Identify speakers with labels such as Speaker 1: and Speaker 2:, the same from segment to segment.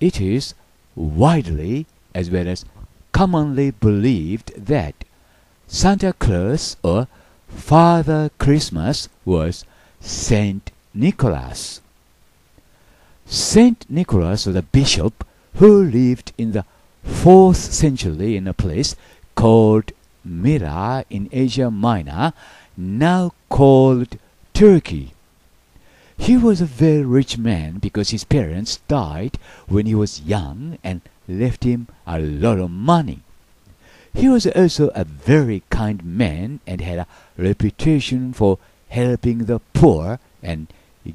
Speaker 1: It is widely as well as commonly believed that Santa Claus or Father Christmas was Saint Nicholas. Saint Nicholas was a bishop who lived in the fourth century in a place called Myra in Asia Minor, now called Turkey. He was a very rich man because his parents died when he was young and left him a lot of money. He was also a very kind man and had a reputation for helping the poor and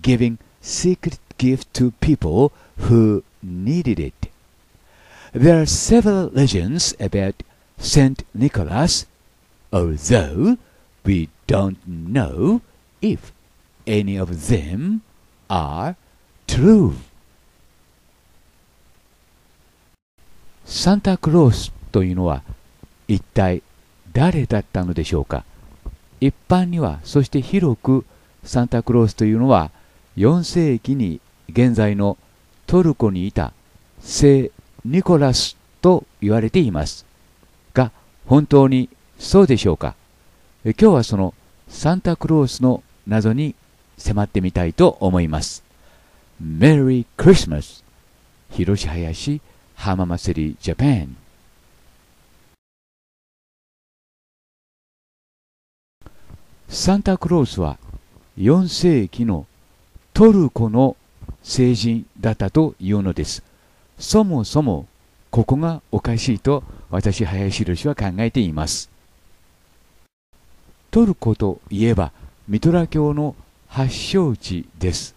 Speaker 1: giving secret gifts to people who needed it. There are several legends about Saint Nicholas, although we don't know if any of them are true. サンタクロースというのは一体誰だったのでしょうか一般にはそして広くサンタクロースというのは4世紀に現在のトルコにいた聖ニコラスと言われていますが本当にそうでしょうか今日はそのサンタクロースの謎に迫ってみたいと思います。メリークリスマス広林浜
Speaker 2: 祭りジャパンサンタクロースは4世紀の
Speaker 1: トルコの聖人だったというのです。そもそもここがおかしいと私林宏は考えています。トルコといえばミトラ教の発祥地です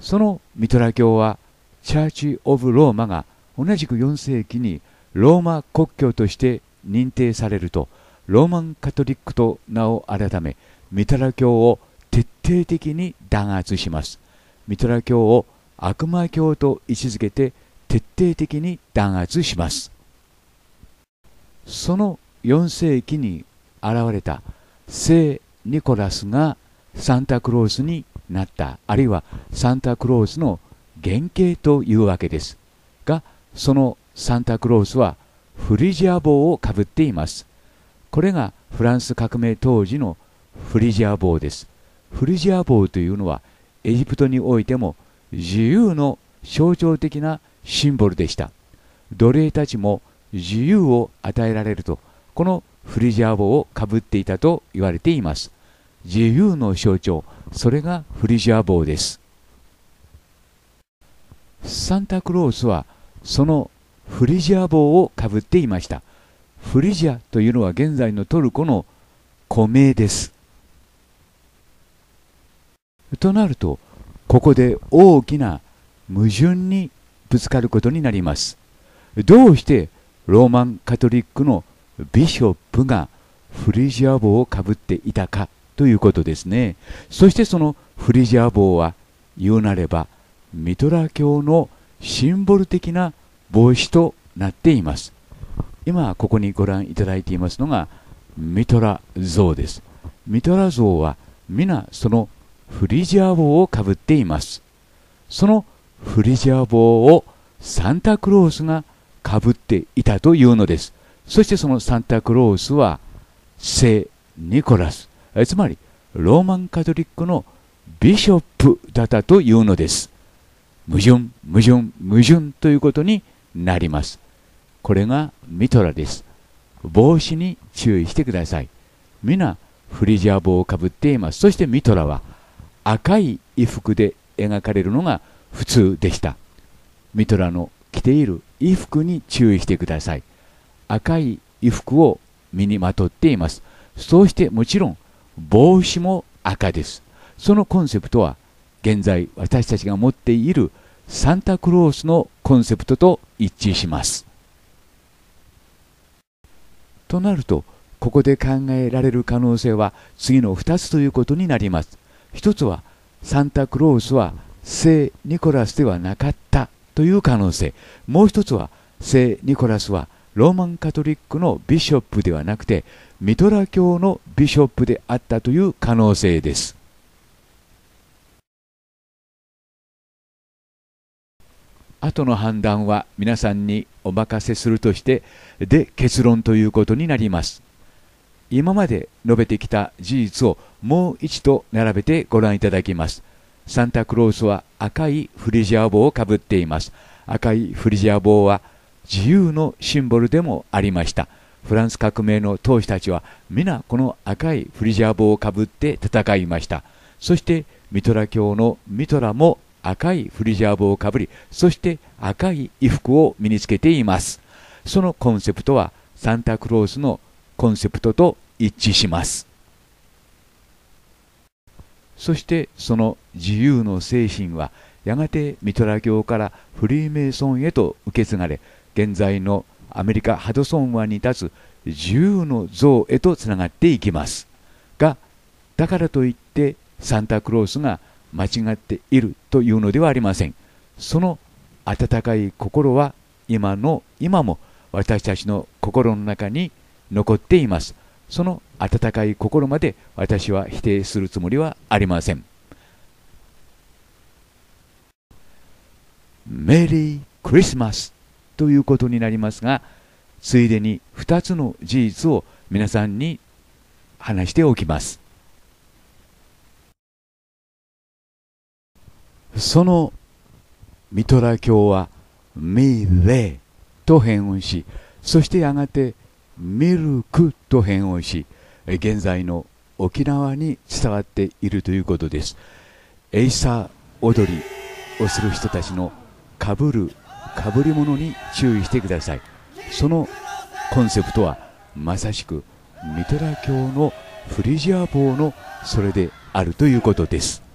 Speaker 1: そのミトラ教はチャーチ・オブ・ローマが同じく4世紀にローマ国教として認定されるとローマンカトリックと名を改めミトラ教を徹底的に弾圧しますミトラ教を悪魔教と位置づけて徹底的に弾圧しますその4世紀に現れた聖ニコラスがサンタクロースになったあるいはサンタクロースの原型というわけですがそのサンタクロースはフリジア帽をかぶっていますこれがフランス革命当時のフリジア帽ですフリジア帽というのはエジプトにおいても自由の象徴的なシンボルでした奴隷たちも自由を与えられるとこのフリジア帽をかぶっていたと言われています自由の象徴それがフリジア帽ですサンタクロースはそのフリジア帽をかぶっていましたフリジアというのは現在のトルコの古名ですとなるとここで大きな矛盾にぶつかることになりますどうしてローマンカトリックのビショップがフリジア帽をかぶっていたかということですねそしてそのフリジア帽は言うなればミトラ教のシンボル的な帽子となっています今ここにご覧いただいていますのがミトラ像ですミトラ像は皆そのフリジア帽をかぶっていますそのフリジア帽をサンタクロースがかぶっていたというのですそしてそのサンタクロースは聖ニコラスえつまりローマンカトリックのビショップだったというのです矛盾矛盾矛盾ということになりますこれがミトラです帽子に注意してください皆フリジア帽をかぶっていますそしてミトラは赤い衣服で描かれるのが普通でしたミトラの着ている衣服に注意してください赤い衣服を身にまとっていますそうしてもちろん帽子も赤です。そのコンセプトは現在私たちが持っているサンタクロースのコンセプトと一致します。となるとここで考えられる可能性は次の2つということになります。1つはサンタクロースは聖ニコラスではなかったという可能性。もう1つは聖ニコラスはローマンカトリックのビショップではなくてミトラ
Speaker 2: 教のビショップであったという可能性です。
Speaker 1: 後の判断は皆さんにお任せするとしてで結論ということになります。今まで述べてきた事実をもう一度並べてご覧いただきます。サンタクロースは赤いフリジア帽をかぶっています。赤いフリジア帽は自由のシンボルでもありました。フランス革命の党首たちは皆この赤いフリジア帽をかぶって戦いましたそしてミトラ教のミトラも赤いフリジア帽をかぶりそして赤い衣服を身につけていますそのコンセプトはサンタクロースのコンセプトと一致しますそしてその自由の精神はやがてミトラ教からフリーメイソンへと受け継がれ現在のアメリカ・ハドソン湾に立つ自由の像へとつながっていきますがだからといってサンタクロースが間違っているというのではありませんその温かい心は今の今も私たちの心の中に残っていますその温かい心まで私は否定するつもりはありませんメリークリスマスということになりますがついでに2つの事実を皆さんに話しておきますそのミトラ教は「ミレ」と変音しそしてやがて「ミルク」と変音し現在の沖縄に伝わっているということですエイサー踊りをする人たちのかぶるかぶり物に注意してくださいそのコンセプトはまさしくミトラ教のフリジア帽のそれであるということです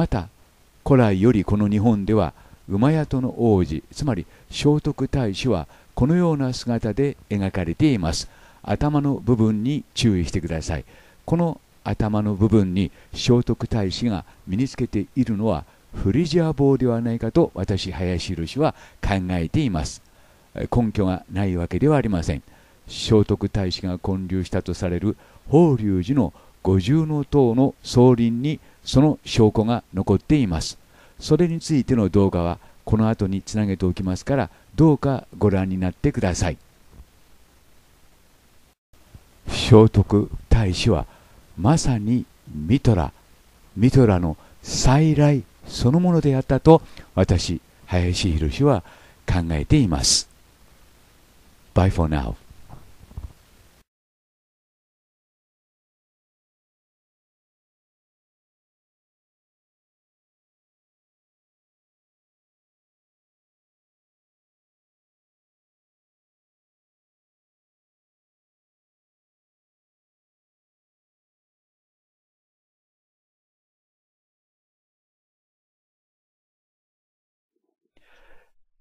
Speaker 1: また古来よりこの日本では馬宿の王子つまり聖徳太子はこのような姿で描かれています頭の部分に注意してくださいこの頭の部分に聖徳太子が身につけているのはフリジア帽ではないかと私林宏は考えています根拠がないわけではありません聖徳太子が建立したとされる法隆寺の五重塔の総輪にその証拠が残っていますそれについての動画はこの後につなげておきますからどうかご覧になってください聖徳太子はまさにミトラミトラの再来そのものであったと私林博は考
Speaker 2: えています Bye for now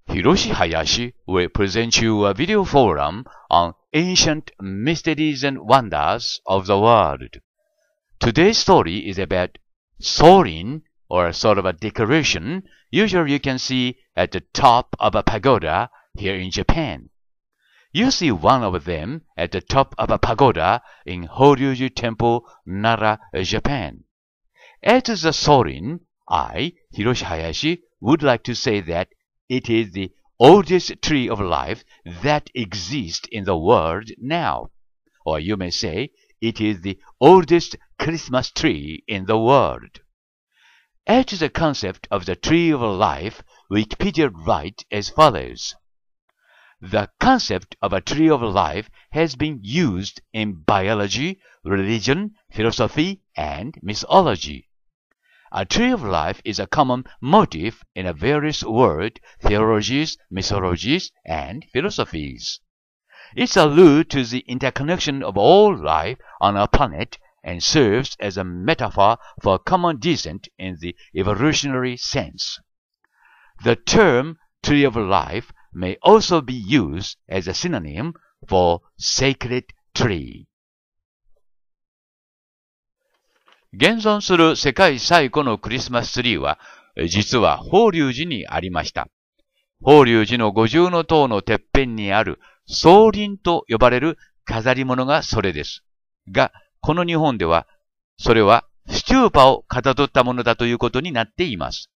Speaker 2: Hiroshi Hayashi will present you a video forum on ancient mysteries and
Speaker 1: wonders of the world. Today's story is about soaring or a sort of a decoration usually you can see at the top of a pagoda here in Japan. You see one of them at the top of a pagoda in Horyuji Temple, Nara, Japan. As the soaring, I, Hiroshi Hayashi, would like to say that it is the oldest tree of life that exists in the world now. Or you may say, it is the oldest Christmas tree in the world. As to the concept of the tree of life, Wikipedia writes as follows. The concept of a tree of life has been used in biology, religion, philosophy, and mythology. A tree of life is a common motif in various world theologies, mythologies, and philosophies. a allude to the interconnection of all life on a planet and serves as a metaphor for common descent in the evolutionary sense. The term tree of life may also be used as a synonym for sacred tree. 現存する世界最古のクリスマスツリーは、実は法隆寺にありました。法隆寺の五重の塔のてっぺんにある、総林と呼ばれる飾り物がそれです。が、この日本では、それはスチューパをかたどったものだということになっています。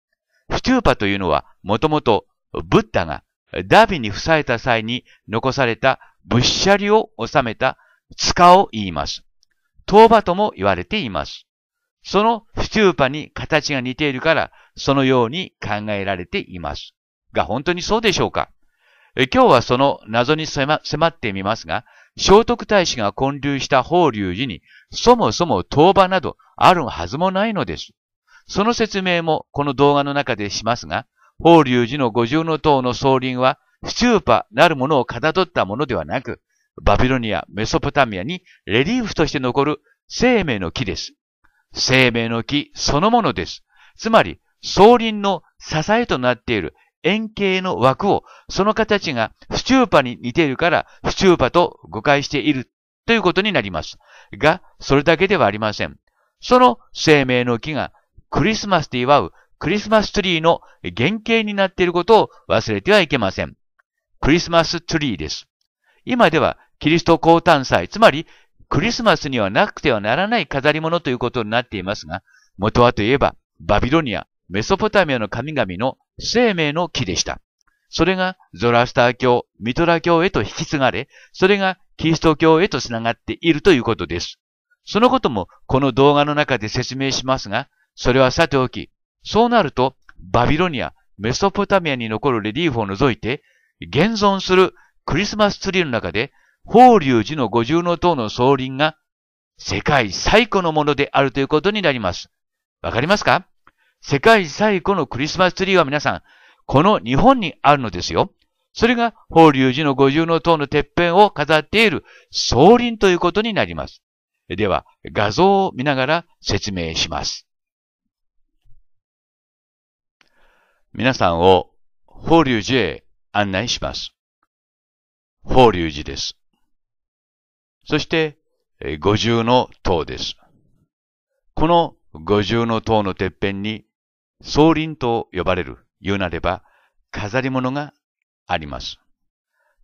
Speaker 1: スチューパというのは、もともと、ブッダがダビに塞さた際に残された仏舎利を収めた塚を言います。塔場とも言われています。そのフチューパに形が似ているから、そのように考えられています。が、本当にそうでしょうか今日はその謎に迫ってみますが、聖徳太子が建立した法隆寺に、そもそも当場などあるはずもないのです。その説明もこの動画の中でしますが、法隆寺の五重の塔の総輪は、フチューパなるものをかたどったものではなく、バビロニア、メソポタミアにレリーフとして残る生命の木です。生命の木そのものです。つまり、総輪の支えとなっている円形の枠を、その形がスチューパに似ているから、スチューパと誤解しているということになります。が、それだけではありません。その生命の木がクリスマスで祝うクリスマスツリーの原型になっていることを忘れてはいけません。クリスマスツリーです。今ではキリスト降誕祭、つまりクリスマスにはなくてはならない飾り物ということになっていますが、元はといえば、バビロニア、メソポタミアの神々の生命の木でした。それがゾラスター教、ミトラ教へと引き継がれ、それがキリスト教へと繋がっているということです。そのこともこの動画の中で説明しますが、それはさておき、そうなるとバビロニア、メソポタミアに残るレリーフを除いて、現存するクリスマスツリーの中で法隆寺の五重の塔の総輪が世界最古のものであるということになります。わかりますか世界最古のクリスマスツリーは皆さん、この日本にあるのですよ。それが法隆寺の五重の塔のてっぺんを飾っている総輪ということにな
Speaker 2: ります。では、画像を見ながら説明します。皆さんを法隆寺へ案内します。法隆寺です。そして、五重の塔です。この五重の塔のてっぺん
Speaker 1: に、総林と呼ばれる、言うなれば、飾り物があります。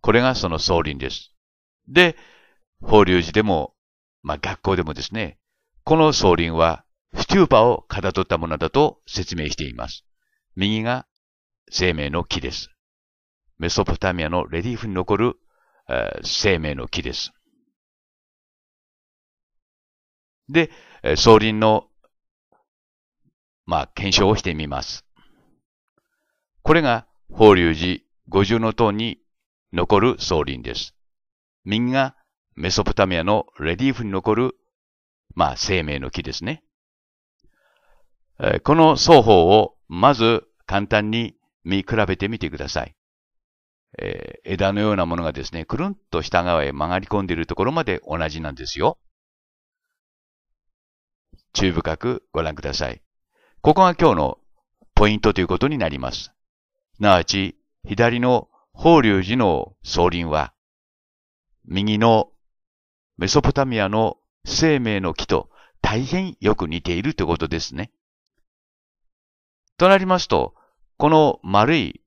Speaker 1: これがその総林です。で、法隆寺でも、まあ、学校でもですね、この総林は、スチューパーをかたどったものだと説明しています。右が生命の木です。メソ
Speaker 2: ポタミアのレリーフに残る、えー、生命の木です。で、総輪の、まあ、検証をしてみます。これが、法隆寺五重の
Speaker 1: 塔に残る総輪です。右がメソポタミアのレリーフに残る、まあ、生命の木ですね。この双方をまず簡単に見比べてみてください。え枝のようなものがですね、くるんと下側へ曲がり込んでいるところまで同じなんですよ。注意深くご覧ください。ここが今日のポイントということになります。すなわち、左の法隆寺の総輪は、右のメソポタミアの生命の木と大変よく似ているということですね。となりますと、この丸い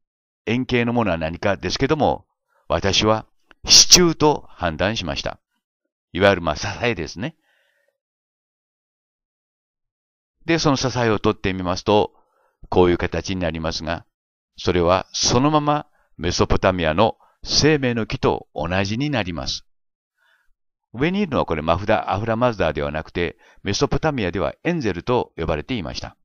Speaker 1: 円形のものは何かですけども、私は支柱と判断しました。いわゆるまあ支えですね。で、その支えを取ってみますと、こういう形になりますが、それはそのままメソポタミアの生命の木と同じになります。上にいるのはこれマフダ、アフラマズダーではなくて、メソポタミアではエンゼルと呼ばれていました。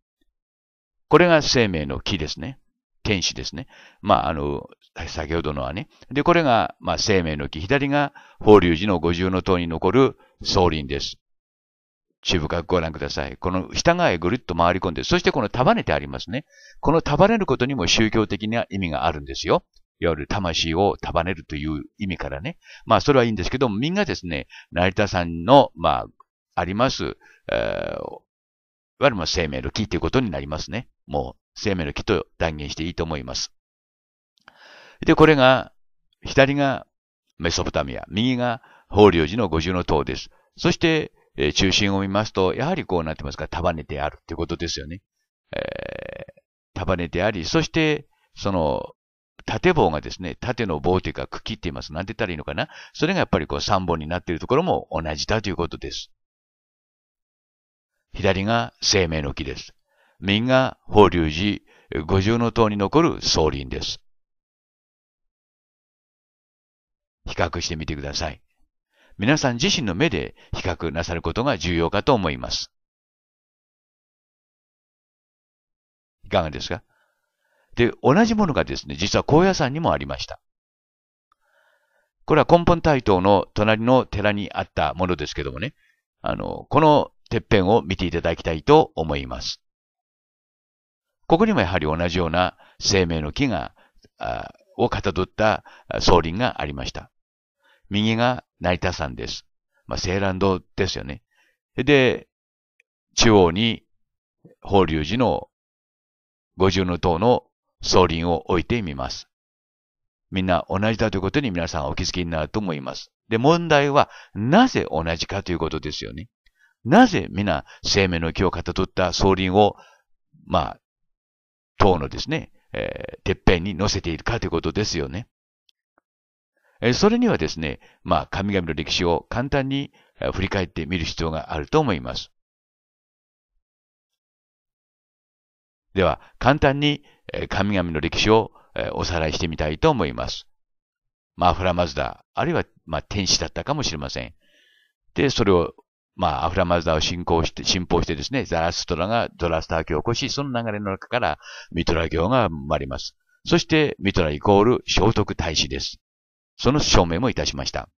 Speaker 1: これが生命の木ですね。天使ですね。まあ、あの、先ほどのはね。で、これが、まあ、生命の木。左が法隆寺の五重の塔に残る総林です。注部深くご覧ください。この下側へぐるっと回り込んで、そしてこの束ねてありますね。この束ねることにも宗教的な意味があるんですよ。いわゆる魂を束ねるという意味からね。まあ、それはいいんですけども、みんなですね、成田さんの、まあ、あります、えー、いわゆる生命の木ということになりますね。もう、生命の木と断言していいと思います。で、これが、左がメソポタミア、右が法隆寺の五重の塔です。そして、えー、中心を見ますと、やはりこうなってますから、束ねてあるっていうことですよね。えー、束ねてあり、そして、その、縦棒がですね、縦の棒というか茎って言います。なんて言ったらいいのかなそれがやっぱりこう3本になっているところも同じだということです。左が生命の木です。右が法隆寺、五重の塔に残る草林です。
Speaker 2: 比較してみてください。皆さん自身の目で比較なさることが重要かと思います。いかがですかで、同じものがですね、実は高野山にもありました。
Speaker 1: これは根本台東の隣の寺にあったものですけどもね、あの、このてっぺんを見ていただきたいと思います。ここにもやはり同じような生命の木が、をかたどった総輪がありました。右が成田山です。まあ、青蘭
Speaker 2: 堂ですよね。で、中央に、法隆寺の五重の塔の総輪を置いてみます。み
Speaker 1: んな同じだということに皆さんお気づきになると思います。で、問題は、なぜ同じかということですよね。なぜ皆、生命の木をかたどった総輪を、まあ、塔のですね、えー、てっぺんに乗せているかということですよね。
Speaker 2: えそれにはですね、まあ、神々の歴史を簡単に振り返ってみる必要があると思います。では、簡単に神々の歴史をおさらいしてみたいと思います。
Speaker 1: まあ、アフラマズダ、あるいは、まあ、天使だったかもしれません。で、それを、まあ、アフラマズダを信仰して、信奉してですね、ザラストラがドラスター教を起こし、その流れの中からミトラ教が生まれます。そして、ミトライコール聖徳太子です。その証明もいたしました。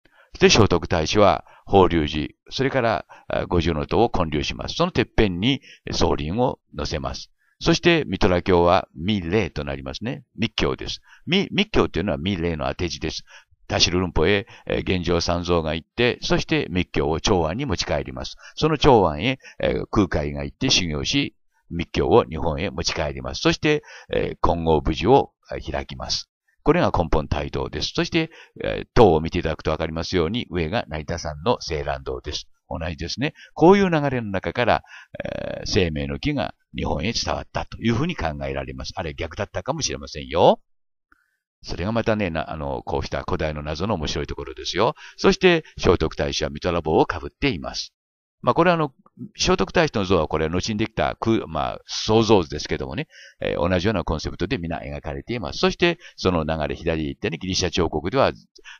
Speaker 1: で、聖徳太子は法隆寺、それから五重の塔を建立します。そのてっぺんに総輪を乗せます。そして、ミトラ教は未ーとなりますね。密教です。密、密教というのは未ーの当て字です。ダシルルンポへ、現状三蔵が行って、そして密教を長安に持ち帰ります。その長安へ、空海が行って修行し、密教を日本へ持ち帰ります。そして、混合無事を開きます。これが根本帯同です。そして、えー、塔を見ていただくとわかりますように、上が成田山の青蘭堂です。同じですね。こういう流れの中から、えー、生命の木が日本へ伝わったというふうに考えられます。あれ逆だったかもしれませんよ。それがまたね、あの、こうした古代の謎の面白いところですよ。そして、聖徳太子はミトラ帽をかぶっています。まあ、これはあの、聖徳太子の像はこれは後にできた空、まあ、想像図ですけどもね、えー、同じようなコンセプトで皆描かれています。そして、その流れ左手にギリシャ彫刻では、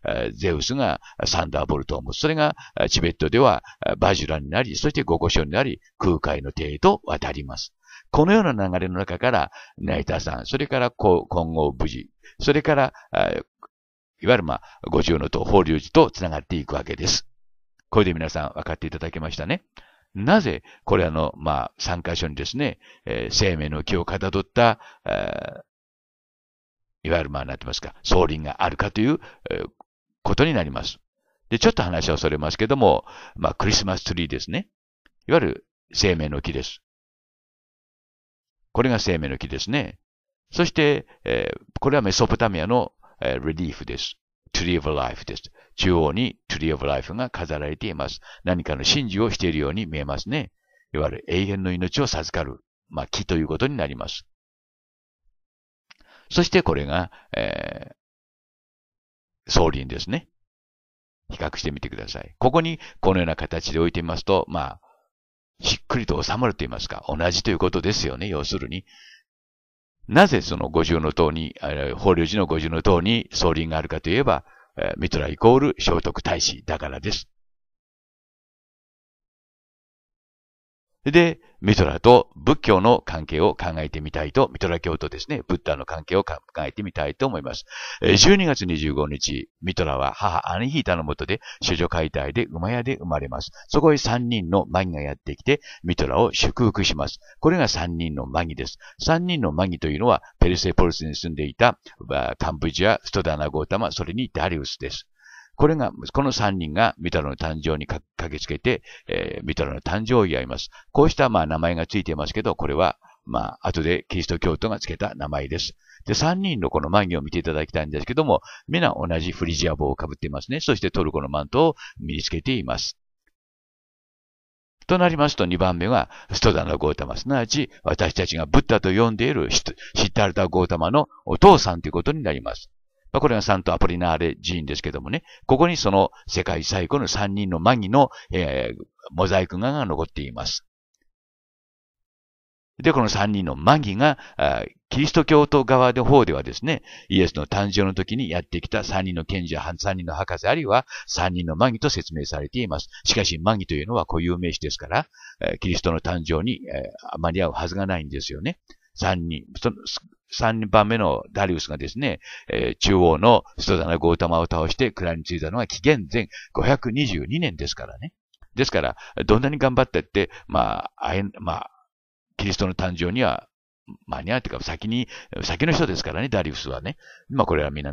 Speaker 1: えー、ゼウスがサンダーボルトを持つ。それが、チベットではバジュラになり、そしてゴコショになり、空海の帝へと渡ります。このような流れの中から、ナイターさん、それから今後無事、それから、いわゆるまあ、五重の塔、法隆寺と繋がっていくわけです。これで皆さん分かっていただけましたね。なぜ、これあの、まあ、3箇所にですね、えー、生命の木をかたどった、えー、いわゆるまあ、なんて言いますか、総輪があ
Speaker 2: るかという、えー、ことになります。で、ちょっと話はそれますけども、まあ、クリスマスツリーですね。いわゆる生命の木です。
Speaker 1: これが生命の木ですね。そして、えー、これはメソポタミアの、えー、レリーフです。Tree of Life です。中央に Tree of Life が飾られています。何かの真珠をしているように見えますね。いわゆる永遠の命を授かる、まあ、木ということ
Speaker 2: になります。そしてこれが、えー、総輪ですね。比較してみてください。ここにこのような形
Speaker 1: で置いてみますと、まあ、しっくりと収まると言いますか、同じということですよね。要するに、なぜその五重の塔に、法隆寺の五重の塔に総輪
Speaker 2: があるかといえば、ミトライコール聖徳太子だからです。で、ミトラと仏教の関係を
Speaker 1: 考えてみたいと、ミトラ教とですね、ブッダの関係を考えてみたいと思います。12月25日、ミトラは母アニヒータのもとで、諸女解体で馬屋で生まれます。そこへ3人のマギがやってきて、ミトラを祝福します。これが3人のマギです。3人のマギというのは、ペルセポルスに住んでいた、カンブジア、ストダナゴータマ、それにダリウスです。これが、この三人がミトラの誕生に駆けつけて、えー、ミトラの誕生を祝います。こうしたまあ名前がついていますけど、これは、まあ、後でキリスト教徒が付けた名前です。で、三人のこの漫画を見ていただきたいんですけども、皆同じフリジア帽をかぶっていますね。そしてトルコのマントを身につけています。となりますと二番目はストダナ・ゴータマ、すなわち私たちがブッダと呼んでいるシッタルタ・ゴータマのお父さんということになります。まあ、これがサント・アポリナーレ寺院ですけどもね、ここにその世界最古の三人のマギの、えー、モザイク画が残っています。で、この三人のマギが、キリスト教徒側の方ではですね、イエスの誕生の時にやってきた三人の賢者、三人の博士、あるいは三人のマギと説明されています。しかし、マギというのは固有名詞ですから、キリストの誕生に間に合うはずがないんですよね。三人、3番目のダリウスがですね、えー、中央のストザナ・ゴータマを倒して蔵に着いたのは紀元前522年ですからね。ですから、どんなに頑張ったって、まあ、あえ、まあ、キリストの誕生には間に合うというか、先に、先の人ですからね、ダリウスはね。まあ、これはみんな、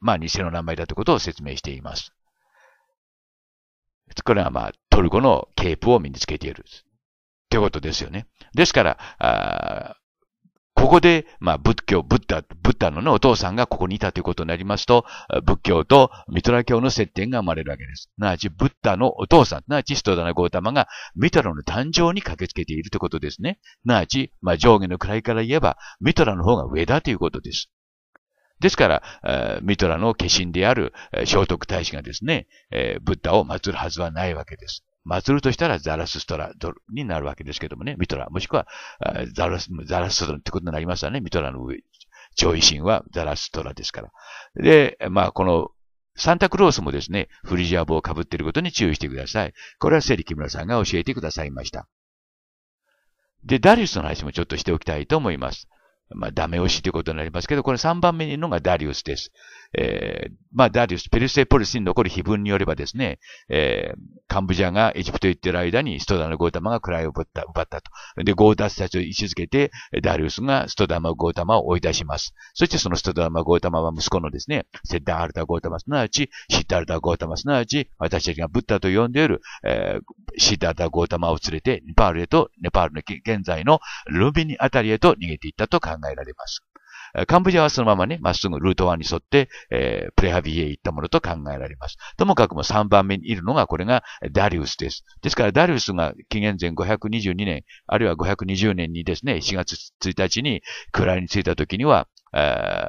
Speaker 1: まあ、偽の名前だということを説明しています。これはまあ、トルコのケープを身につけている。ということですよね。ですから、ここで、まあ、仏教、ブッダ、ブッダのね、お父さんがここにいたということになりますと、仏教とミトラ教の接点が生まれるわけです。なわち、ブッダのお父さん、なわち、ストダナゴータマがミトラの誕生に駆けつけているということですね。なわち、まあ、上下の位から言えば、ミトラの方が上だということです。ですから、えー、ミトラの化身である、え聖徳太子がですね、えブッダを祀るはずはないわけです。祭るとしたらザラスストラドルになるわけですけどもね、ミトラ、もしくはザラス、ザラスストラってことになりますよね、ミトラの上、上位神はザラストラですから。で、まあこのサンタクロースもですね、フリジア帽をかぶっていることに注意してください。これはセリ木村さんが教えてくださいました。で、ダリウスの話もちょっとしておきたいと思います。まあ、ダメ押しということになりますけど、これ3番目のがダリウスです。えー、まあ、ダリウス、ペルセポリスに残る碑文によればですね、えー、カンブジャがエジプト行ってる間にストダのゴータマが位を奪った、奪ったと。で、ゴータスたちを位置づけて、ダリウスがストダマ、ゴータマを追い出します。そしてそのストダマ、ゴータマは息子のですね、セッダールタ、ゴータマ、すなわち、シッダールタ、ゴータマ、すなわち、私たちがブッダと呼んでいる、えー、シッダールタ、ゴータマを連れて、ネパールへと、ネパールの現在のルビニあたりへと逃げていったと考えられます。カンボジアはそのままね、まっすぐルート1に沿って、えー、プレハビへ行ったものと考えられます。ともかくも3番目にいるのが、これがダリウスです。ですから、ダリウスが紀元前522年、あるいは520年にですね、4月1日に位についた時には、え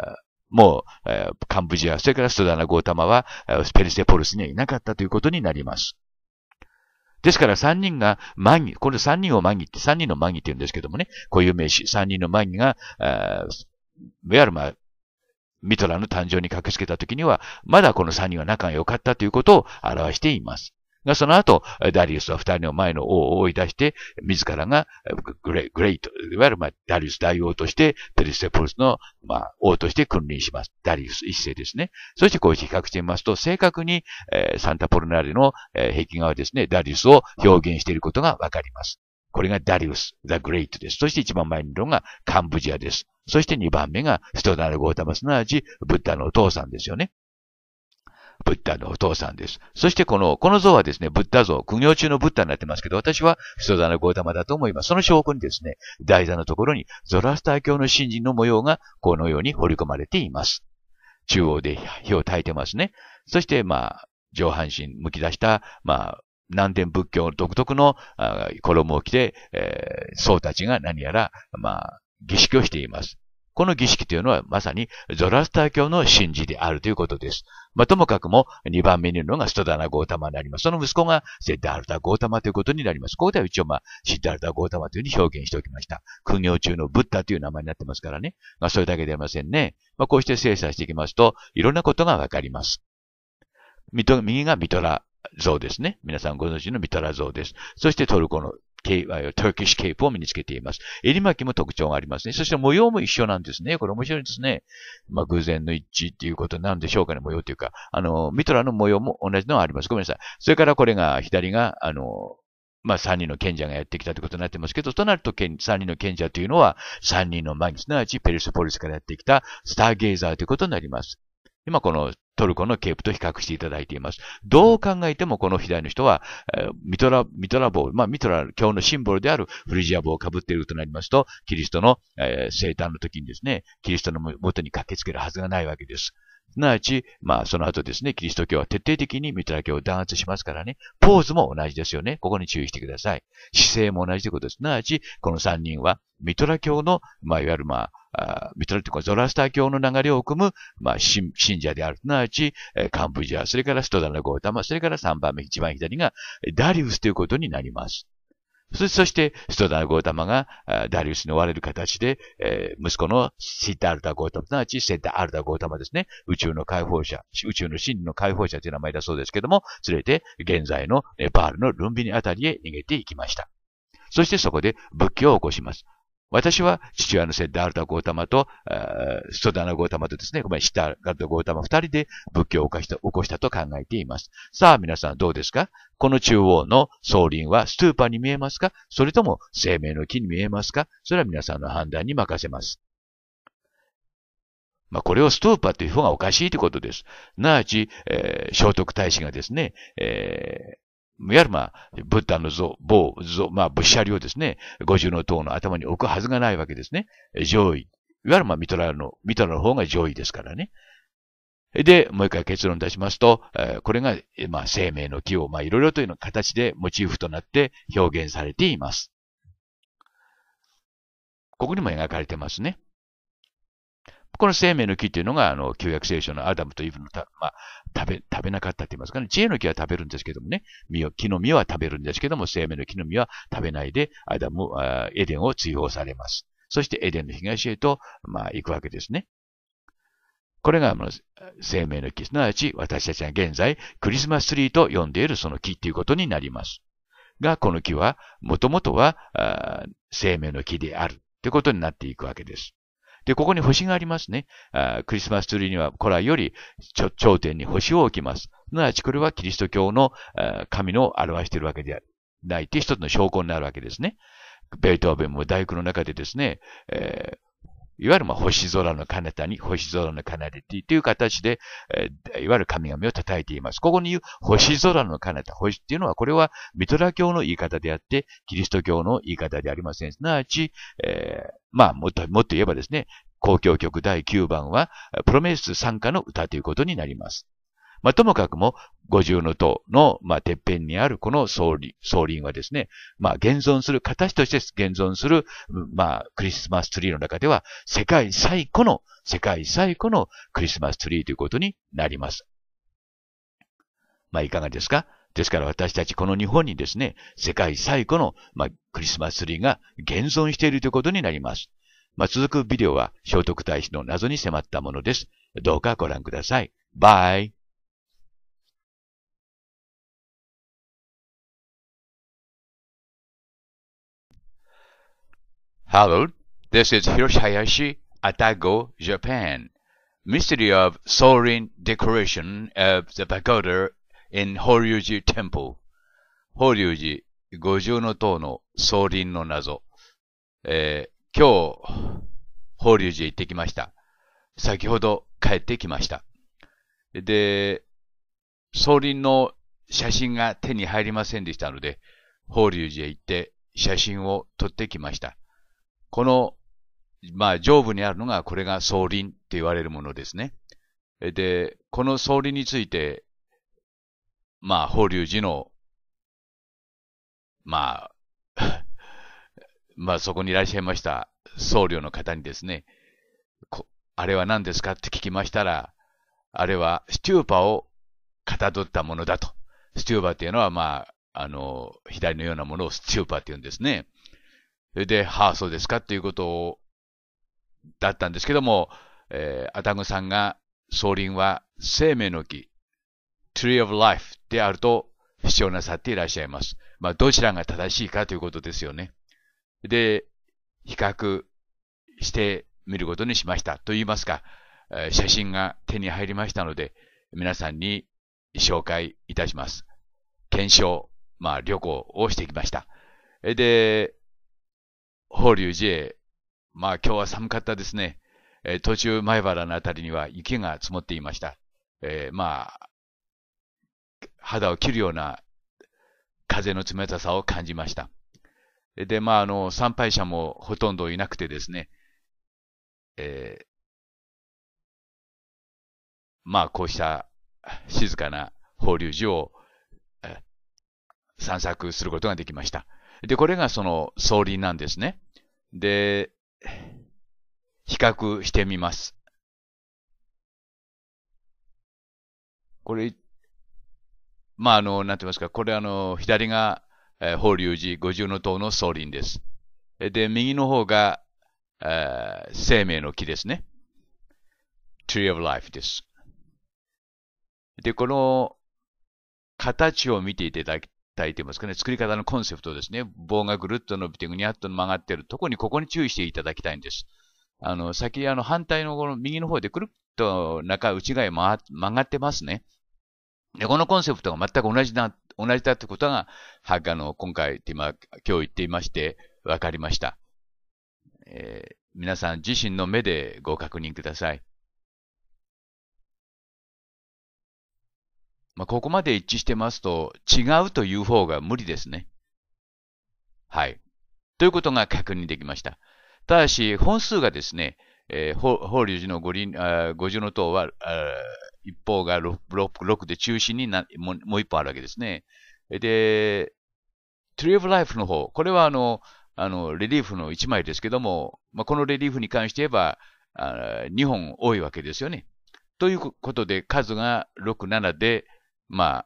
Speaker 1: ーもう、えカンブジア、それからストダナ・ゴータマは、ペルセポルスにはいなかったということになります。ですから3人がマギ、これ3人をマギって、3人のマギって言うんですけどもね、こういう名詞、3人のマギが、メるまミトラの誕生に駆けつけた時には、まだこの3人は仲が良かったということを表しています。が、その後、ダリウスは二人の前の王を追い出して、自らがグレグレイト、いわゆる、まあ、ダリウス大王として、ペリステポルスの、まあ、王として君臨します。ダリウス一世ですね。そしてこうして比較してみますと、正確に、えー、サンタポルナーレの、えー、壁画はですね、ダリウスを表現していることがわかります。これがダリウス、ザ・グレイトです。そして一番前にいるのがカンブジアです。そして2番目が、人だナゴータマ、すなわち、ブッダのお父さんですよね。ブッダのお父さんです。そしてこの、この像はですね、ブッダ像、苦行中のブッダになってますけど、私は人だのゴータマだと思います。その証拠にですね、台座のところにゾラスター教の信心の模様がこのように彫り込まれています。中央で火を焚いてますね。そして、まあ、上半身剥き出した、まあ、南天仏教独特の衣を着て、えー、僧たちが何やら、まあ、儀式をしています。この儀式というのはまさにゾラスター教の神事であるということです。まあ、ともかくも2番目にいるのがストダナ・ゴータマになります。その息子がセッダルタ・ゴータマということになります。ここでは一応まあ、シッダルタ・ゴータマというふうに表現しておきました。苦行中のブッダという名前になってますからね。まあ、それだけではありませんね。まあ、こうして精査していきますと、いろんなことがわかります。右がミトラ像ですね。皆さんご存知のミトラ像です。そしてトルコの Turkish Cape を身につけています。襟巻きも特徴がありますね。そして模様も一緒なんですね。これ面白いですね。まあ、偶然の一致っていうことなんでしょうかね。模様というか、あの、ミトラの模様も同じのがあります。ごめんなさい。それからこれが、左が、あの、まあ、三人の賢者がやってきたということになってますけど、となると、三人の賢者というのは、三人の前に、すなわちペルスポリスからやってきたスターゲイザーということになります。今、このトルコのケープと比較していただいています。どう考えてもこの左の人は、ミトラ、ミトラ棒、まあ、ミトラ教のシンボルであるフリジア帽を被っているとなりますと、キリストの、え生誕の時にですね、キリストの元に駆けつけるはずがないわけです。すなわち、まあ、その後ですね、キリスト教は徹底的にミトラ教を弾圧しますからね、ポーズも同じですよね。ここに注意してください。姿勢も同じということです。すなわち、この3人は、ミトラ教の、まあ、いわゆるまあ、あミトラというかゾラスター教の流れを組む、まあ、信者である。すなわち、カンブジア、それからストダナゴータマ、それから3番目、一番左がダリウスということになります。そして、ストダナ・ゴータマが、ダリウスに追われる形で、えー、息子のシッタ・アルタ・ゴータマ、すなわちセッタ・アルタ・ゴータマですね、宇宙の解放者、宇宙の真理の解放者という名前だそうですけども、連れて、現在のネパールのルンビニあたりへ逃げていきました。そしてそこで仏教を起こします。私は父親のセッダールタ・ゴータマと、ストダナ・ゴータマとですね、ごめん、シタガルタ・ゴータマ二人で仏教を起こした起こしたと考えています。さあ皆さんどうですかこの中央の総輪はストゥーパに見えますかそれとも生命の木に見えますかそれは皆さんの判断に任せます。まあ、これをストーパーという方がおかしいということです。なわち、えー、聖徳太子がですね、えーいわゆる、まあ、ブッダの像、某像、まあ、仏舎利をですね、五重の塔の頭に置くはずがないわけですね。上位。いわゆる、まあ、ミトラの、ミトラの方が上位ですからね。で、もう一回結論出しますと、これが、まあ、生命の木を、まあ、いろいろという形でモチーフとなって表現されています。ここにも描かれてますね。この生命の木っていうのが、あの、旧約聖書のアダムとイブのた、まあ、食べ、食べなかったって言いますかね。知恵の木は食べるんですけどもね。実を、木の実は食べるんですけども、生命の木の実は食べないで、アダム、エデンを追放されます。そしてエデンの東へと、まあ、行くわけですね。これが、生命の木、すなわち私たちが現在、クリスマスツリーと呼んでいるその木っていうことになります。が、この木は、もともとは、生命の木であるということになっていくわけです。で、ここに星がありますね。あクリスマスツリーには古来より頂点に星を置きます。すなわちこれはキリスト教の神の表しているわけではないって一つの証拠になるわけですね。ベートーベンも大工の中でですね、えーいわゆるまあ星空の彼方に、星空の彼方にという形で、えー、いわゆる神々を叩いています。ここに言う星空の彼方、星っていうのはこれはミトラ教の言い方であって、キリスト教の言い方でありません。すなわち、えー、まあ、もっと、もっと言えばですね、公共曲第9番は、プロメス参加の歌ということになります。まあ、ともかくも、五重の塔の、まあ、てっぺんにあるこの総林、総林はですね、まあ、現存する、形として現存する、まあ、クリスマスツリーの中では、世界最古の、世界最古のクリスマスツリーということになります。まあ、いかがですかですから私たちこの日本にですね、世界最古の、まあ、クリスマスツリーが現存しているということになります。
Speaker 2: まあ、続くビデオは聖徳太子の謎に迫ったものです。どうかご覧ください。バイ。Hello, this is Hiroshi Hayashi, Atago, Japan. Mystery of soaring
Speaker 1: decoration of the pagoda in Horyuji Temple。法隆寺、五重の塔の総輪の謎。えー、今日、法隆寺へ行ってきました。先ほど帰ってきました。で、総輪の写真が手に入りませんでしたので、法隆寺へ行って写真を撮ってきました。この、まあ、上部にあるのが、これが総輪って言われるものですね。で、この総林について、まあ、法隆寺の、まあ、まあそこにいらっしゃいました僧侶の方にですね、あれは何ですかって聞きましたら、あれはスチューパをかたどったものだと。スチューパっていうのは、まあ、あの、左のようなものをスチューパって言うんですね。それで、はあ、そうですかっていうことを、だったんですけども、えー、アタグさんが、総輪は生命の木、tree of life であると主張なさっていらっしゃいます。まあ、どちらが正しいかということですよね。で、比較してみることにしました。と言いますか、写真が手に入りましたので、皆さんに紹介いたします。検証、まあ、旅行をしてきました。で、法隆寺へ、まあ、今日は寒かったですね。途中前原のあたりには雪が積もっていました。えー、まあ、肌を切るような風の
Speaker 2: 冷たさを感じました。で、まあ、あの、参拝者もほとんどいなくてですね、えー、まあ、こうした静かな法隆寺を、散策
Speaker 1: することができました。で、これがその総林なんですね。で、
Speaker 2: 比較してみます。これ、まあ、あの、なんて言いますか、これあの、左が、
Speaker 1: えー、法隆寺五重塔の総輪です。で、右の方が、えー、生命の木ですね。Tree of Life です。で、この形を見ていただきたいと言いますかね、作り方のコンセプトですね。棒がぐるっと伸びてぐにゃっと曲がってる。特にここに注意していただきたいんです。あの、先、あの、反対のこの右の方でくるっと中、内側へ曲がってますね。で、このコンセプトが全く同じだ、同じだってことが、は、あの、今回、今、今日言っていまして、わかりました。えー、皆さん自身の目でご確認ください。まあ、ここまで一致してますと、違うという方が無理ですね。はい。ということが確認できました。ただし、本数がですね、えー、法隆寺の五輪あ五重の塔はあ一方が 6, 6, 6で中心になもう一方あるわけですね。で、Tree of Life の方、これはあの、あの、レリーフの一枚ですけども、まあ、このレリーフに関して言えば、二2本多いわけですよね。ということで、数が6、7で、まあ、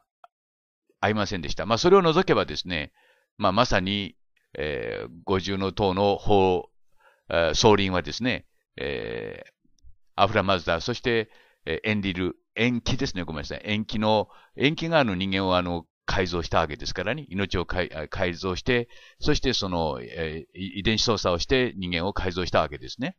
Speaker 1: 合いませんでした。まあ、それを除けばですね、まあ、まさに、えー、五重の塔の法、総輪はですね、えー、アフラマズダ、そして、エンリル、延期ですね、ごめんなさい。延期の、延期側の人間をあの、改造したわけですからね。命を改造して、そしてその、えー、遺伝子操作をして人間を改造したわけですね。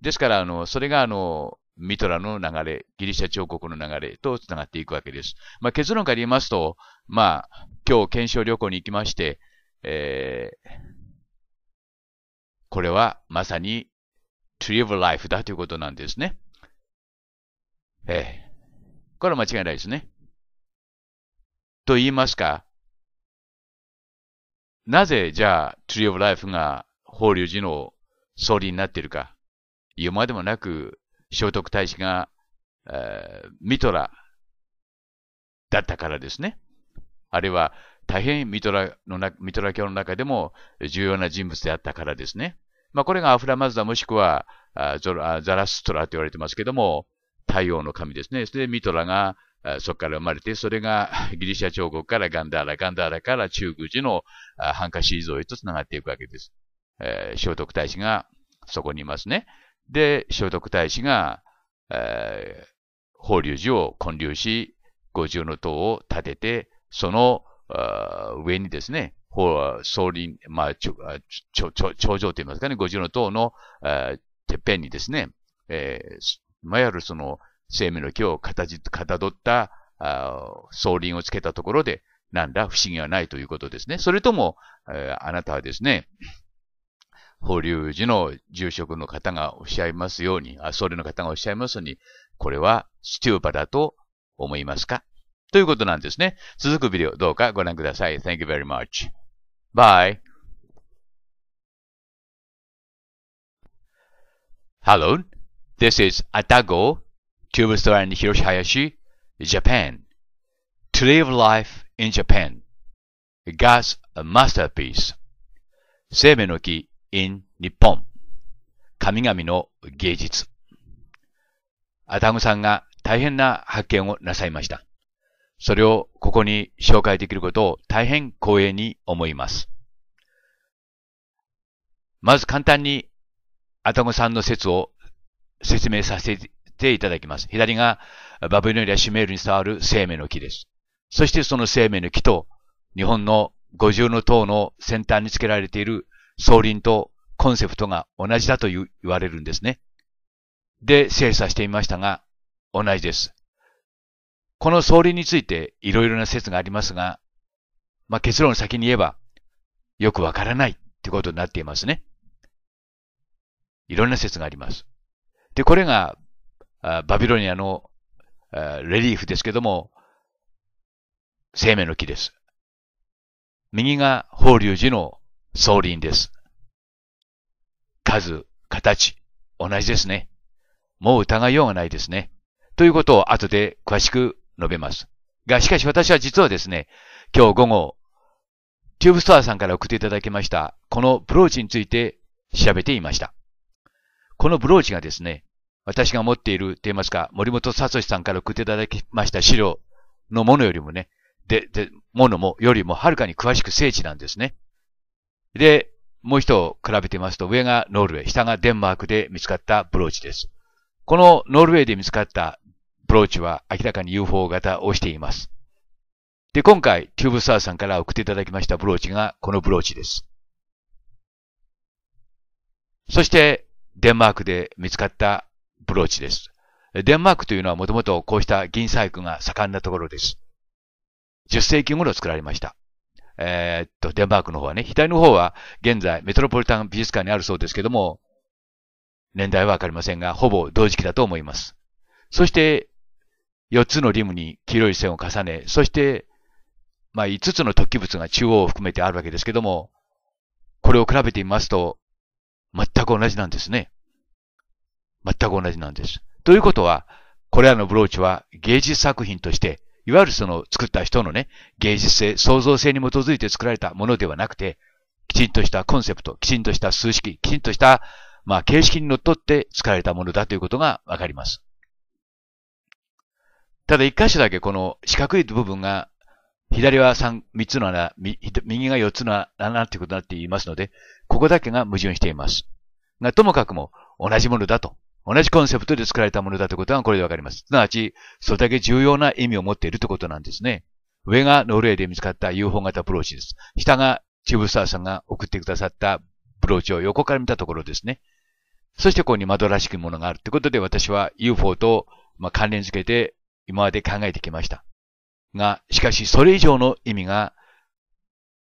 Speaker 1: ですから、あの、それがあの、ミトラの流れ、ギリシャ彫刻の流れと繋がっていくわけです。まあ、結論から言いますと、まあ、今日検証旅行に行きまして、えー、これはまさに
Speaker 2: Tree of Life だということなんですね。えーこれは間違いないですね。と言いますか、
Speaker 1: なぜじゃあ、Tree of Life が法隆寺の総理になっているか。言うまでもなく、聖徳太子が、えー、ミトラだったからですね。あるいは、大変ミトラのな、ミトラ教の中でも重要な人物であったからですね。まあ、これがアフラマズダもしくは、ザラストラと言われてますけども、太陽の神ですね。それでミトラがそこから生まれて、それが ギリシャ彫刻からガンダーラ、ガンダーラから中宮寺のハンカシー像へと繋がっていくわけです。えー、聖徳太子がそこにいますね。で、聖徳太子が、えー、法隆寺を建立し、五重の塔を建てて、その上にですね、総林、まあ、頂上と言いますかね、五重の塔の、えてっぺんにですね、えー、まやるその生命の木をかたじ、かたどった、あ総輪をつけたところで、なんだ不思議はないということですね。それとも、えー、あなたはですね、法隆寺の住職の方がおっしゃいますように、あ、僧侶の方がおっしゃいますように、これはシチューバだと
Speaker 2: 思いますかということなんですね。続くビデオどうかご覧ください。Thank you very much. Bye. Hello. This is Atago, Tube s t o r r a n t Hiroshihayashi,
Speaker 1: Japan. To live life in Japan. God's masterpiece. 生命の木 in 日本。神々の芸術。アタグさんが大変な発見をなさいました。それをここに紹介できることを大変光栄に思います。まず簡単にアタゴさんの説を説明させていただきます。左がバビロリア・シュメールに伝わる生命の木です。そしてその生命の木と、日本の五重の塔の先端につけられている総輪とコンセプトが同じだと言われるんですね。で、精査してみましたが、同じです。この総輪についていろいろな説がありますが、まあ、結論先に言えば、よくわからないってことになっていますね。いろんな説があります。で、これが、バビロニアのレ
Speaker 2: リーフですけども、生命の木です。右が法隆寺の総輪です。数、形、
Speaker 1: 同じですね。もう疑いようがないですね。ということを後で詳しく述べます。が、しかし私は実はですね、今日午後、チューブストアさんから送っていただきました、このブローチについて調べていました。このブローチがですね、私が持っていると言いますか、森本聡さんから送っていただきました資料のものよりもね、で、で、ものも、よりもはるかに詳しく聖地なんですね。で、もう一を比べてみますと、上がノルウェー、下がデンマークで見つかったブローチです。このノルウェーで見つかったブローチは明らかに UFO 型をしています。で、今回、キューブターさんから送っていただきましたブローチがこのブローチです。そして、デンマークで見つかったブローチです。デンマークというのはもともとこうした銀細工が盛んなところです。10世紀頃作られました。えー、っと、デンマークの方はね、左の方は現在メトロポリタン美術館にあるそうですけども、年代はわかりませんが、ほぼ同時期だと思います。そして、4つのリムに黄色い線を重ね、そして、まあ、5つの突起物が中央を含めてあるわけですけども、これを比べてみますと、全く同じなんですね。全く同じなんです。ということは、これらのブローチは芸術作品として、いわゆるその作った人のね、芸術性、創造性に基づいて作られたものではなくて、きちんとしたコンセプト、きちんとした数式、きちんとした、まあ、形式にのっとって作られたものだということがわかります。ただ一箇所だけこの四角い部分が、左は三、三つの穴、右が四つの穴ていうことになっていますので、ここだけが矛盾しています。が、ともかくも同じものだと同じコンセプトで作られたものだということがこれでわかります。すなわち、それだけ重要な意味を持っているということなんですね。上がノルウェーで見つかった UFO 型ブローチです。下がチューブスターさんが送ってくださったブローチを横から見たところですね。そしてここに窓らしきものがあるということで私は UFO と関連づけて今まで考えてきました。が、しかしそれ以上の意味が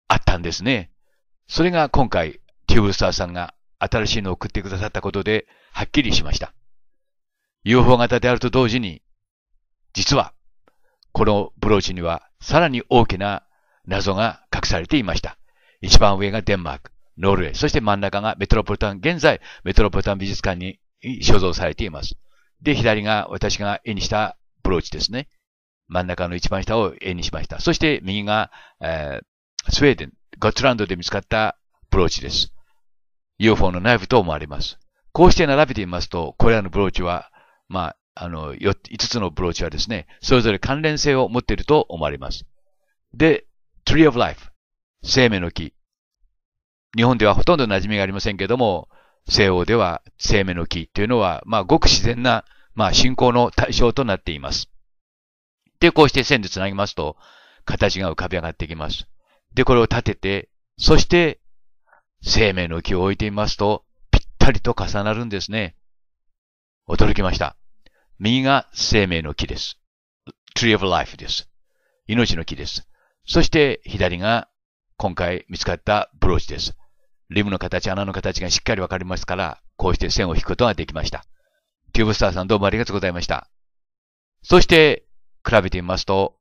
Speaker 1: あったんですね。それが今回、チューブスターさんが新しいのを送ってくださったことで、はっきりしました。UFO 型であると同時に、実は、このブローチにはさらに大きな謎が隠されていました。一番上がデンマーク、ノルウェー、そして真ん中がメトロポリタン、現在メトロポリタン美術館に所蔵されています。で、左が私が絵にしたブローチですね。真ん中の一番下を絵にしました。そして右が、えー、スウェーデン、ゴッツランドで見つかったブローチです。UFO のナイフと思われます。こうして並べてみますと、これらのブローチは、まあ、あの、5つのブローチはですね、それぞれ関連性を持っていると思われます。で、Tree of Life、生命の木。日本ではほとんど馴染みがありませんけども、西欧では生命の木というのは、まあ、ごく自然な、まあ、信仰の対象となっています。で、こうして線で繋ぎますと、形が浮かび上がってきます。で、これを立てて、そして生命の木を置いてみますと、ぴったりと重なるんですね。驚きました。右が生命の木です。tree of life です。命の木です。そして左が今回見つかったブローチです。リムの形、穴の形がしっかりわかりますから、こうして線を引くことができました。キューブスターさんどうもありがとうございました。そして、比べてみますと、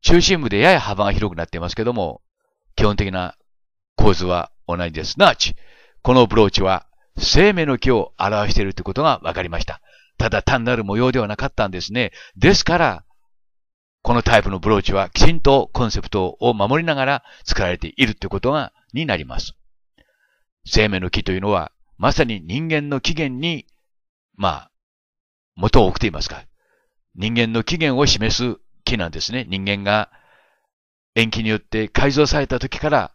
Speaker 1: 中心部でやや幅が広くなっていますけども、基本的な構図は同じです。すなわち、このブローチは生命の木を表しているということが分かりました。ただ単なる模様ではなかったんですね。ですから、このタイプのブローチはきちんとコンセプトを守りながら作られているということが、になります。生命の木というのは、まさに人間の起源に、まあ、元を置くと言いますか。人間の起源を示す木なんですね。人間が延期によって改造された時
Speaker 2: から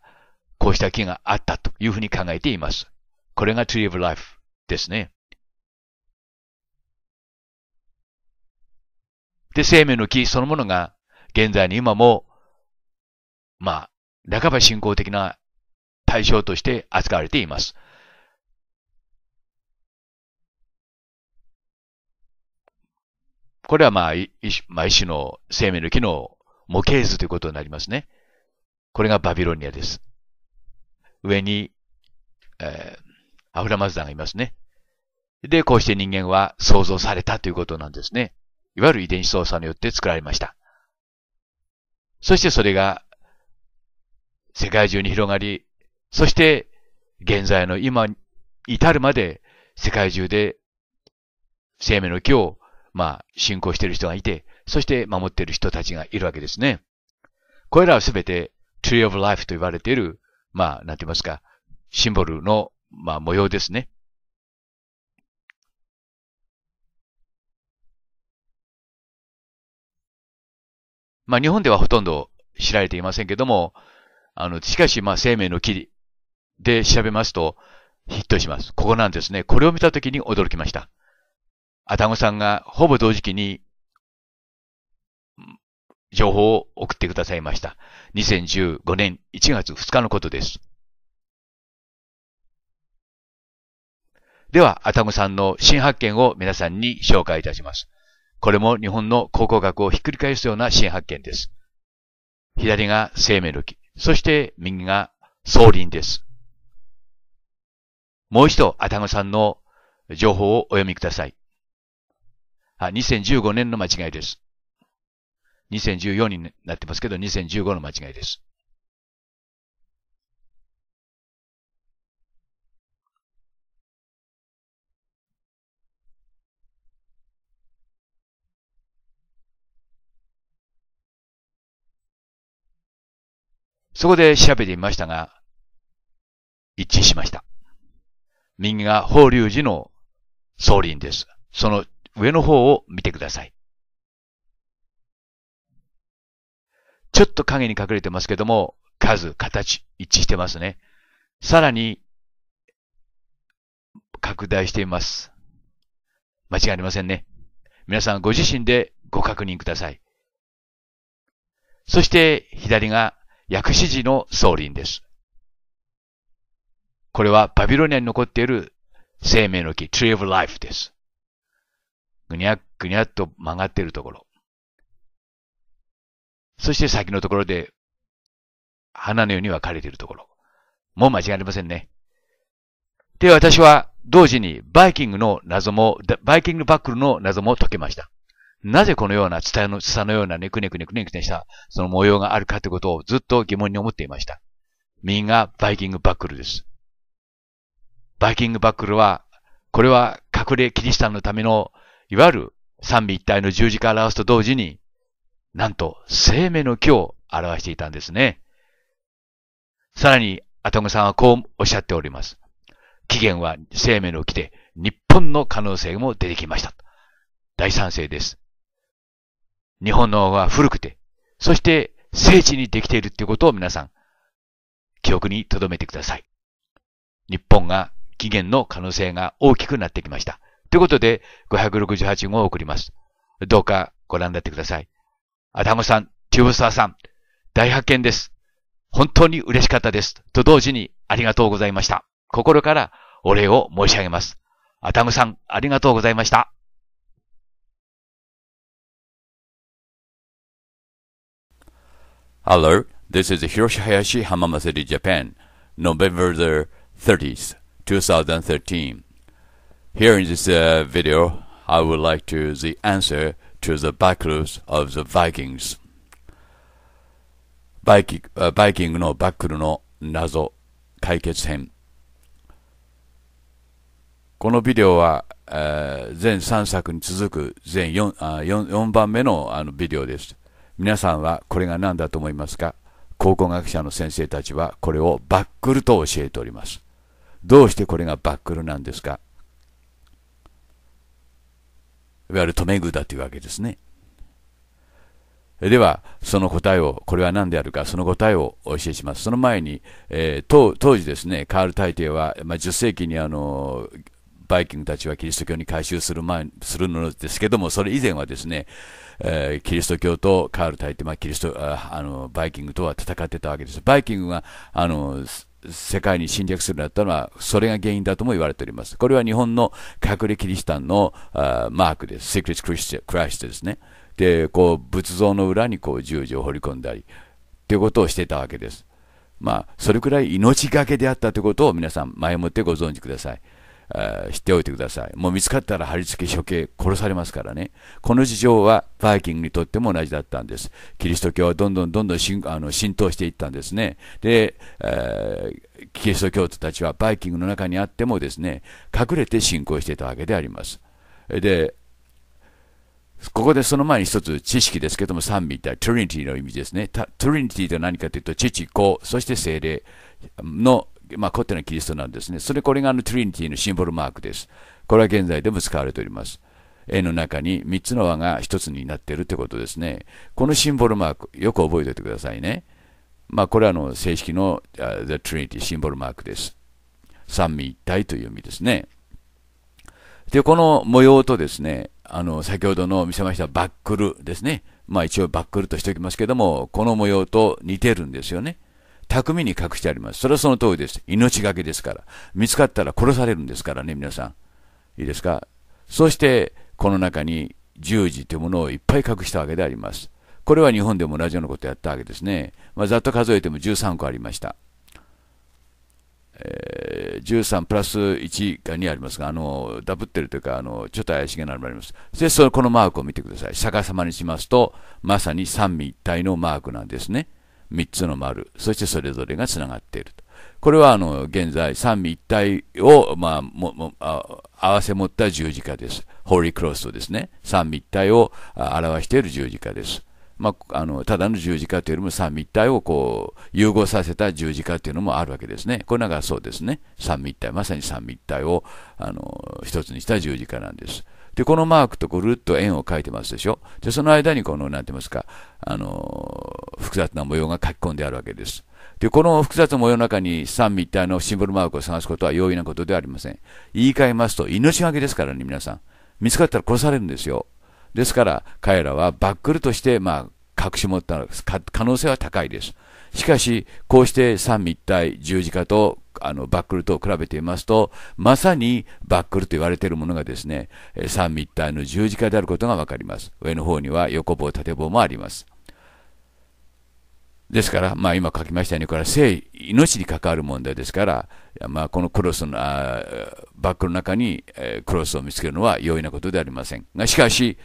Speaker 2: こうした木があったというふうに考えています。これが Tree of Life ですね。で、生命の木そのものが現在に今も、まあ、半ば信仰的な対象として扱われています。これはまあ、一
Speaker 1: 種の生命の木の模型図ということになりますね。これがバビロニアです。上に、えー、アフラマズダがいますね。で、こうして人間は創造されたということなんですね。いわゆる遺伝子操作によって作られました。そしてそれが世界中に広がり、そして現在の今に至るまで世界中で生命の木を、まあ、信仰している人がいて、そして守っている人たちがいるわけですね。これらはすべて Tree of Life と
Speaker 2: 言われているまあ、なんて言いますか、シンボルの、まあ、模様ですね。まあ、日本ではほとんど知られていませんけども、あ
Speaker 1: の、しかし、まあ、生命の木で調べますと、ヒットします。ここなんですね。これを見たときに驚きました。アタゴさんがほぼ同時期に
Speaker 2: 情報を送ってくださいました。2015年1月2日のことです。
Speaker 1: では、アタムさんの新発見を皆さんに紹介いたします。これも日本の考古学をひっくり返すような新発見です。左が生命の木、そして右が草林です。もう一度、アタムさんの情報をお読みください。あ2015年の間違いです。
Speaker 2: 2014になってますけど、2015の間違いです。そこで調べてみましたが、一致しました。右が法隆
Speaker 1: 寺の総輪です。その上の方を見てください。ちょっと影に隠れてますけども、数、形、一致してますね。さらに、拡大しています。間違いありませんね。皆さんご自身でご確認ください。そして左が薬師寺の総輪です。これはバビロニアに残っている生命
Speaker 2: の木、Tree of Life です。ぐにゃぐにゃっと曲がっているところ。そして先のところで、花のように分かれているところ。もう間違いありませんね。で、私は同時
Speaker 1: にバイキングの謎も、バイキングバックルの謎も解けました。なぜこのようなツタの、ツタのようなネクネクネクネクネした、その模様があるかということをずっと疑問に思っていました。右がバイキングバックルです。バイキングバックルは、これは隠れキリシタンのための、いわゆる三位一体の十字架を表すと同時に、なんと生命の木を表していたんですね。さらに、アトムさんはこうおっしゃっております。起源は生命の木で、日本の可能性も出てきました。大賛成です。日本の方が古くて、そして聖地にできているということを皆さん、記憶に留めてください。日本が起源の可能性が大きくなってきました。ということで、568号を送ります。どうかご覧になってください。アダムさん、チューブサーさん、大発見です。本当に嬉しかったです。と同時にありがとうございました。心からお礼を申し上げます。
Speaker 2: アダムさん、ありがとうございました。Hello, this is Hiroshi Hayashi Hamama
Speaker 1: s i t y Japan, November the 30th, 2013. Here in this uh, video, I would like to the answer to the b a c k s of the Vikings バイキバイキングのバックルの謎解決編このビデオは、えー、全3作に続く全 4, あ 4, 4番目のあのビデオです皆さんはこれが何だと思いますか考古学者の先生たちはこれをバックルと教えておりますどうしてこれがバックルなんですかいわゆる留め具だというわけですね。では、その答えを、これは何であるか、その答えをお教えします。その前に、えー、当時ですね、カール大帝は、まあ、10世紀にあの、バイキングたちはキリスト教に改宗する前、するのですけども、それ以前はですね、えー、キリスト教とカール大帝、まあ、キリスト、あの、バイキングとは戦ってたわけです。バイキングは、あの、世界に侵略するようになったのは、それが原因だとも言われております。これは日本の隠れキリシタンのあマークです。セクレットクリスクライストですね。で、こう、仏像の裏にこう十字を彫り込んだり、ということをしてたわけです。まあ、それくらい命がけであったということを皆さん、前もってご存知ください。知っておいてください。もう見つかったら貼り付け処刑、殺されますからね。この事情はバイキングにとっても同じだったんです。キリスト教はどんどんどんどん浸あの浸透していったんですね。で、えー、キリスト教徒たちはバイキングの中にあってもですね、隠れて信仰していたわけであります。で、ここでその前に一つ知識ですけども、賛美ってトリニティの意味ですね。トリニティとは何かというと、父、子、そして精霊のまあ、コッのキリストなんですね。それ、これがあのトリニティのシンボルマークです。これは現在でも使われております。絵の中に3つの輪が1つになっているということですね。このシンボルマーク、よく覚えておいてくださいね。まあ、これはあの正式の、uh, The Trinity シンボルマークです。三位一体という意味ですね。で、この模様とですね、あの、先ほどの見せましたバックルですね。まあ一応バックルとしておきますけども、この模様と似てるんですよね。巧みに隠してあります。それはその通りです。命がけですから。見つかったら殺されるんですからね、皆さん。いいですかそして、この中に十字というものをいっぱい隠したわけであります。これは日本でも同じようなことをやったわけですね。まあ、ざっと数えても13個ありました。えー、13プラス1が2ありますが、あの、ダブってるというか、あの、ちょっと怪しげなのもあります。で、その、このマークを見てください。逆さまにしますと、まさに三位一体のマークなんですね。3つの丸、そしてそれぞれが繋がっていると。これはあの現在、三位一体を、まあ、ももあ合わせ持った十字架です。ホーリークロスとですね、三位一体を表している十字架です。まあ、あのただの十字架というよりも三位一体をこう融合させた十字架というのもあるわけですね。これなんかそうですね、三位一体、まさに三位一体をあの一つにした十字架なんです。で、このマークとぐるっと円を描いてますでしょ。で、その間にこの、なんて言いますか、あのー、複雑な模様が書き込んであるわけです。で、この複雑な模様の中に三密体のシンボルマークを探すことは容易なことではありません。言い換えますと、命がけですからね、皆さん。見つかったら殺されるんですよ。ですから、彼らはバックルとして、まあ、隠し持った可能性は高いです。しかし、こうして三位一体、十字架とあのバックルと比べてみますと、まさにバックルと言われているものがですね、三位一体の十字架であることが分かります。上の方には横棒、縦棒もあります。ですから、まあ、今書きましたように、これは生、命に関わる問題ですから、まあ、このクロスのあバックの中に、えクロスを見つけるのは容易なことではありません。がしかし、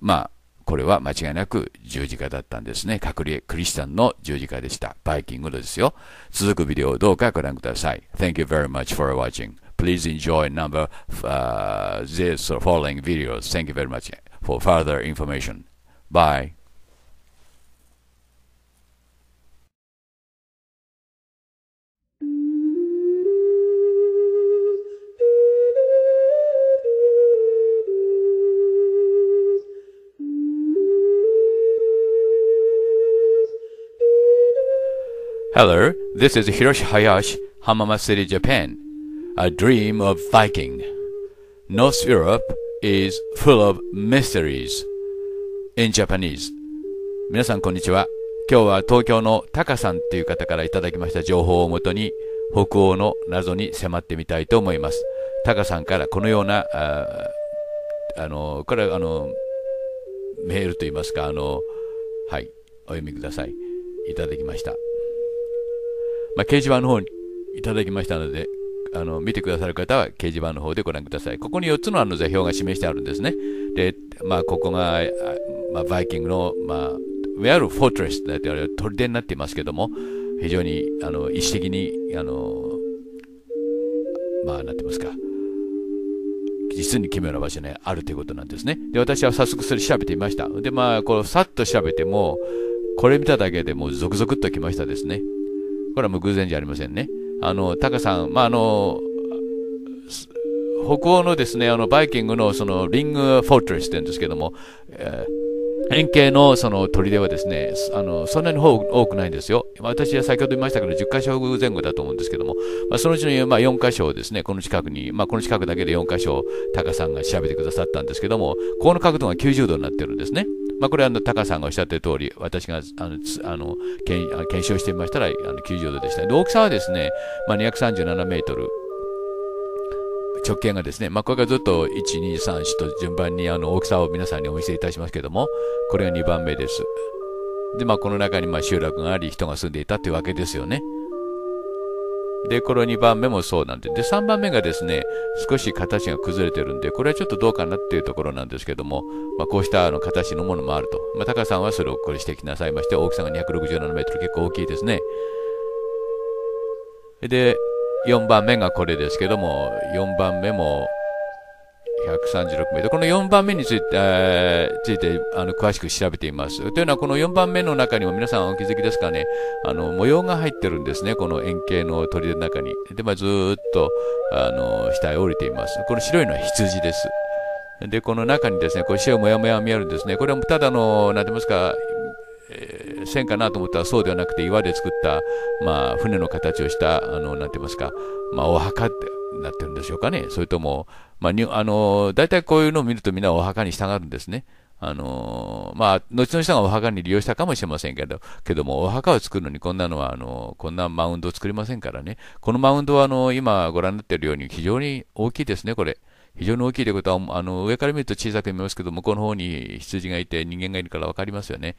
Speaker 1: まあ、これは間違いなく十字架だったんですね。隠れクリスチャンの十字架でした。バイキングのですよ。続くビデオをどうかご覧ください。Thank you very much for watching. Please enjoy number、uh, this following videos. Thank you very much for further information.
Speaker 2: Bye. Hello,
Speaker 1: this is Hiroshi Hayashi, Hamama City, Japan. A dream of Viking. North Europe is full of mysteries in Japanese. 皆さんこんにちは。今日は東京のタカさんっていう方からいただきました情報をもとに北欧の謎に迫ってみたいと思います。タカさんからこのような、ああの、これあの、メールといいますか、あの、はい、お読みください。いただきました。まあ、掲示板の方にいただきましたので、あの見てくださる方は掲示板の方でご覧ください。ここに4つのあの座標が示してあるんですね。で、まあ、ここが、まあ、バイキングの、まあ、We are f o r t r ってわれる砦になっていますけども、非常にあの意思的に、あの、まあ、なんてますか、実に奇妙な場所にあるということなんですね。で、私は早速それ調べてみました。で、まあ、こう、さっと調べても、これ見ただけでもう続々ときましたですね。これはもう偶然じゃありませんね。あの、タカさん、まあ、あの、北欧のですね、あの、バイキングのその、リングフォートレスって言うんですけども、えー円形のその砦はですね、あのそんなに多くないんですよ。私は先ほど言いましたけど、10箇所前後だと思うんですけども、まあ、そのうちの、まあ、4箇所をですね、この近くに、まあ、この近くだけで4箇所、タカさんが調べてくださったんですけども、ここの角度が90度になってるんですね。まあ、これはあの高さんがおっしゃってる通り、私があのあの検証してみましたらあの90度でした。で大きさはですね、まあ、237メートル直径がですね、まあ、これからずっと1、2、3、4と順番にあの大きさを皆さんにお見せいたしますけども、これが2番目です。で、まあ、この中にま集落があり、人が住んでいたというわけですよね。で、この2番目もそうなんで、で、3番目がですね、少し形が崩れてるんで、これはちょっとどうかなっていうところなんですけども、まあ、こうしたあの形のものもあると。まあ、タさんはそれをこれ指摘なさいまして、大きさが267メートル、結構大きいですね。で、4番目がこれですけども、4番目も136名で、この4番目について、えー、ついてあの詳しく調べています。というのは、この4番目の中にも皆さんお気づきですかね、あの模様が入ってるんですね、この円形の鳥の中に。で、まあ、ずっとあの下へ降りています。この白いのは羊です。で、この中にですね、こう白いもやもや見えるんですね。これはただの、なんて言いますか、えー、線かなと思ったらそうではなくて岩で作った、まあ、船の形をした、あの、なんて言いますか、まあ、お墓ってなってるんでしょうかね。それとも、まあ、にあの大体こういうのを見るとみんなお墓に従うんですね。あのまあ、後の人がお墓に利用したかもしれませんけどけども、お墓を作るのにこんなのはあのこんなマウンドを作りませんからね、このマウンドはあの今ご覧になっているように非常に大きいですね、これ。非常に大きいということはあの上から見ると小さく見えますけど向こうの方に羊がいて人間がいるから分かりますよね。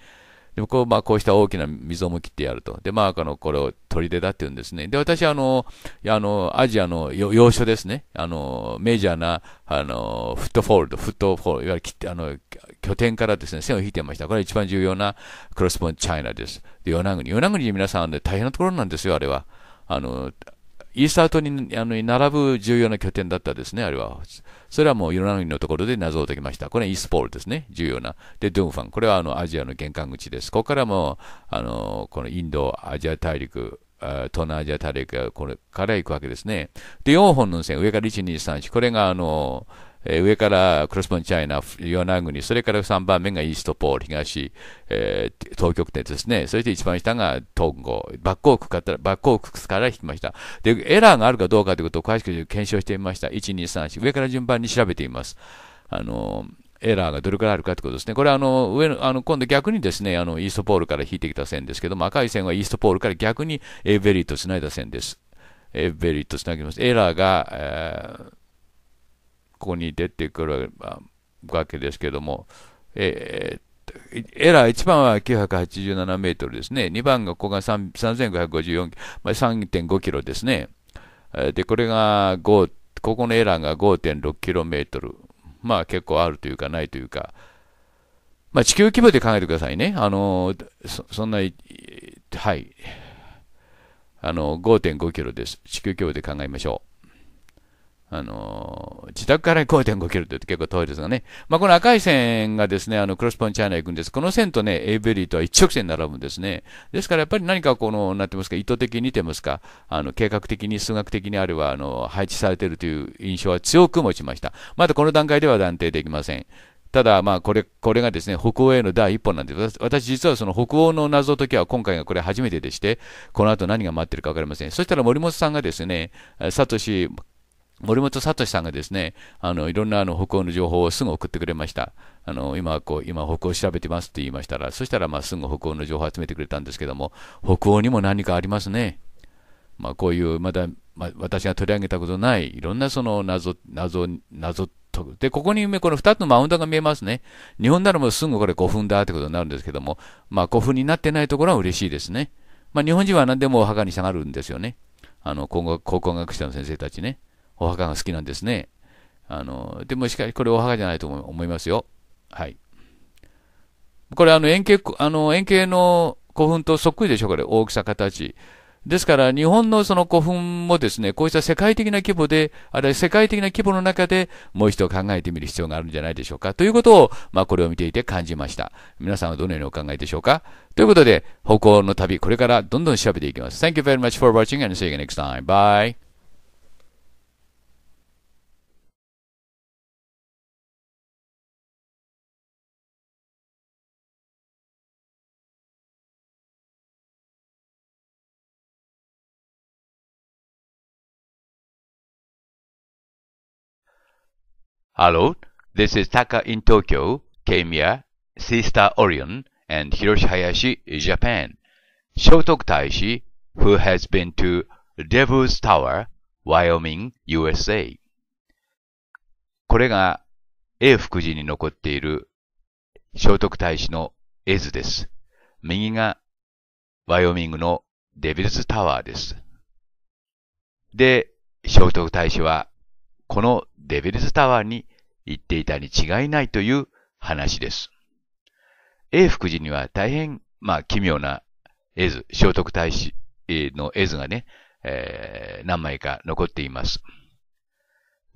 Speaker 1: で、こう、まあ、こうした大きな溝も切ってやると。で、まあ、あの、これを取り出だって言うんですね。で、私は、あの、あの、アジアの要所ですね。あの、メジャーな、あの、フットフォールド、フットフォールいわゆる、あの、拠点からですね、線を引いてました。これ一番重要なクロスボンチャイナです。で、与那国。与那国皆さん、で大変なところなんですよ、あれは。あの、イースター島にあの並ぶ重要な拠点だったですね、あれは。それはもういろんな国のところで謎を解きました。これはイスポールですね。重要な。で、ドゥンファン。これはあのアジアの玄関口です。ここからもあのこのインド、アジア大陸、東南アジア大陸これから行くわけですね。で、4本の線、上から1、2、3、4。これがあのえー、上からクロスボンチャイナ、ナグ国、それから3番目がイーストポール、東、えー、東極点ですね。そして一番下がトンゴ、バックオークから、バックークから引きました。で、エラーがあるかどうかということを詳しく検証してみました。1、2、3、4。上から順番に調べています。あのーエラーがどれくらいあるかということですね。これはあの上のあの今度逆にですねあのイーストポールから引いてきた線ですけども、赤い線はイーストポールから逆にエーベリーと繋いだ線です。エーベリーと繋ぎます。エラーが、えーここに出てくるわけですけども、えー、エラー1番は987メートルですね、2番がここが3554、まあ、3.5キロですね。で、これが5、ここのエラーが5.6キロメートル。まあ結構あるというかないというか、まあ地球規模で考えてくださいね。あの、そそんな、はい。あの、5.5キロです。地球規模で考えましょう。あのー、自宅から5.5キロというと結構遠いですがね。まあ、この赤い線がですね、あの、クロスポンチャイナ行くんです。この線とね、エイベリーとは一直線並ぶんですね。ですからやっぱり何かこの、なってますか、意図的にてますか、あの、計画的に数学的にあるいは、あの、配置されているという印象は強く持ちました。まだこの段階では断定できません。ただ、まあ、これ、これがですね、北欧への第一歩なんです。私、実はその北欧の謎解きは今回がこれ初めてでして、この後何が待ってるか分かりません。そしたら森本さんがですね、サトシ、森本聡さんがですね、あの、いろんなあの、北欧の情報をすぐ送ってくれました。あの、今、こう、今、北欧調べてますって言いましたら、そしたら、まあ、すぐ北欧の情報を集めてくれたんですけども、北欧にも何かありますね。まあ、こういう、まだ、まあ、私が取り上げたことない、いろんなその謎、謎、謎と、で、ここに、この2つのマウンドが見えますね。日本ならもうすぐこれ古墳だってことになるんですけども、まあ、古墳になってないところは嬉しいですね。まあ、日本人は何でもお墓に下がるんですよね。あの、今後、考古学者の先生たちね。お墓が好きなんですね。あの、でもしかしこれお墓じゃないと思いますよ。はい。これあの円形、あの円形の古墳とそっくりでしょ、これ。大きさ、形。ですから、日本のその古墳もですね、こうした世界的な規模で、あるいは世界的な規模の中でもう一度考えてみる必要があるんじゃないでしょうか。ということを、まあこれを見ていて感じました。皆さんはどのようにお考えでしょうかということで、歩行の旅、これからどんどん調べていきます。Thank you very much for
Speaker 2: watching and see you next time. Bye. Hello, this is Taka in Tokyo, k a m i a Sister Orion,
Speaker 1: and Hiroshi Hayashi, Japan. s h o t o k Taishi, who has been to Devil's Tower, Wyoming, USA. これが A 福寺に残っている聖徳太子の絵図です。右がワイオミングのデビルズタワーです。で、聖徳太子はこのデビルズタワーに行っていたに違いないという話です。永福寺には大変、まあ、奇妙な絵図、聖徳太子の絵図がね、えー、何枚か残っています。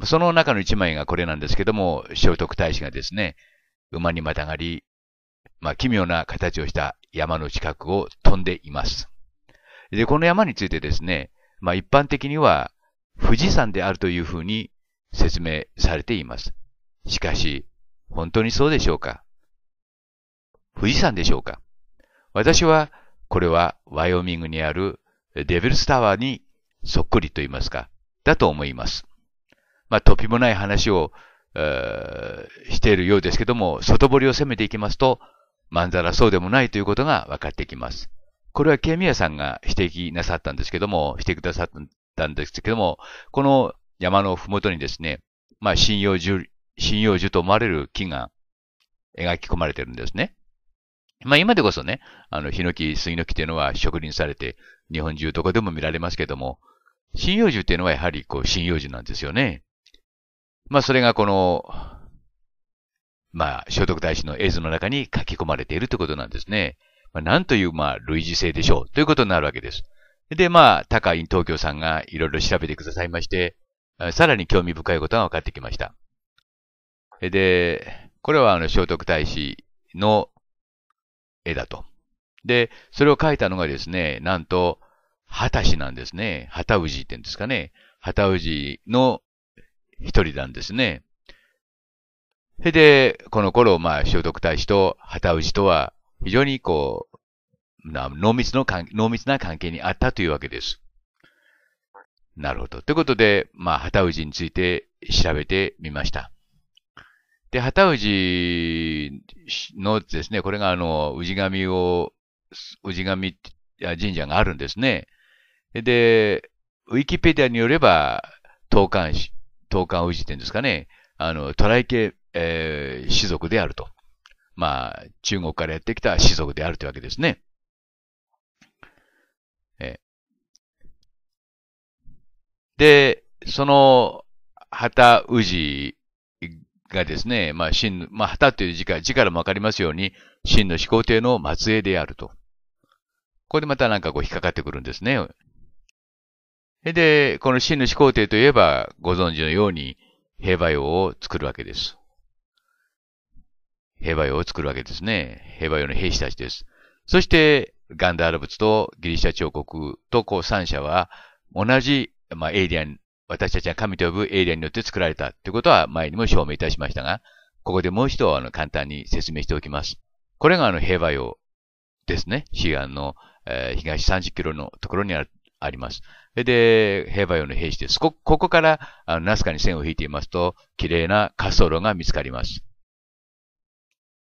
Speaker 1: その中の一枚がこれなんですけども、聖徳太子がですね、馬にまたがり、まあ、奇妙な形をした山の近くを飛んでいます。で、この山についてですね、まあ、一般的には富士山であるというふうに説明されています。しかし、本当にそうでしょうか富士山でしょうか私は、これはワイオミングにあるデビルスタワーにそっくりと言いますか、だと思います。まあ、とぴもない話を、えー、しているようですけども、外堀を攻めていきますと、まんざらそうでもないということが分かってきます。これはケミヤさんが指摘なさったんですけども、してくださったんですけども、この山のふもとにですね、まあ、針葉樹、針葉樹と思われる木が描き込まれてるんですね。まあ今でこそね、あの、ヒノキ、杉の木っていうのは植林されて、日本中どこでも見られますけども、針葉樹っていうのはやはりこう、針葉樹なんですよね。まあそれがこの、まあ、聖徳太子の絵図の中に書き込まれているということなんですね。まあ、なんという、まあ、類似性でしょう。ということになるわけです。で、まあ、高い東京さんがいろいろ調べてくださいまして、さらに興味深いことが分かってきました。で、これはあの聖徳太子の絵だと。で、それを描いたのがですね、なんと、畑氏なんですね。畑氏って言うんですかね。畑氏の一人なんですね。で、この頃、まあ、聖徳太子と畑氏とは、非常にこう、濃密の関、濃密な関係にあったというわけです。なるほど。ということで、まあ、旗氏について調べてみました。で、旗氏のですね、これがあの、氏神を、氏神神社があるんですね。で、ウィキペディアによれば、東漢氏、東漢氏ってんですかね、あの、トライ系、えー、氏族であると。まあ、中国からやってき
Speaker 2: た氏族であるというわけですね。で、その、旗氏
Speaker 1: がですね、まあ、真、まあ、旗という字か、字からもわかりますように、真の始皇帝の末裔であると。これでまたなんかこう引っかかってくるんですね。で、この真の始皇帝といえば、ご存知のように、平和用を作るわけです。平和用を作るわけですね。平和用の兵士たちです。そして、ガンダール仏とギリシャ彫刻とこう三者は、同じまあ、エイリアン、私たちが神と呼ぶエイリアンによって作られたということは前にも証明いたしましたが、ここでもう一度あの簡単に説明しておきます。これがあの平和用ですね。西ンの、えー、東30キロのところにあるあります。で、平和用の兵士です。こ、ここからあのナスカに線を引いていますと、綺麗な滑走路が見つかります。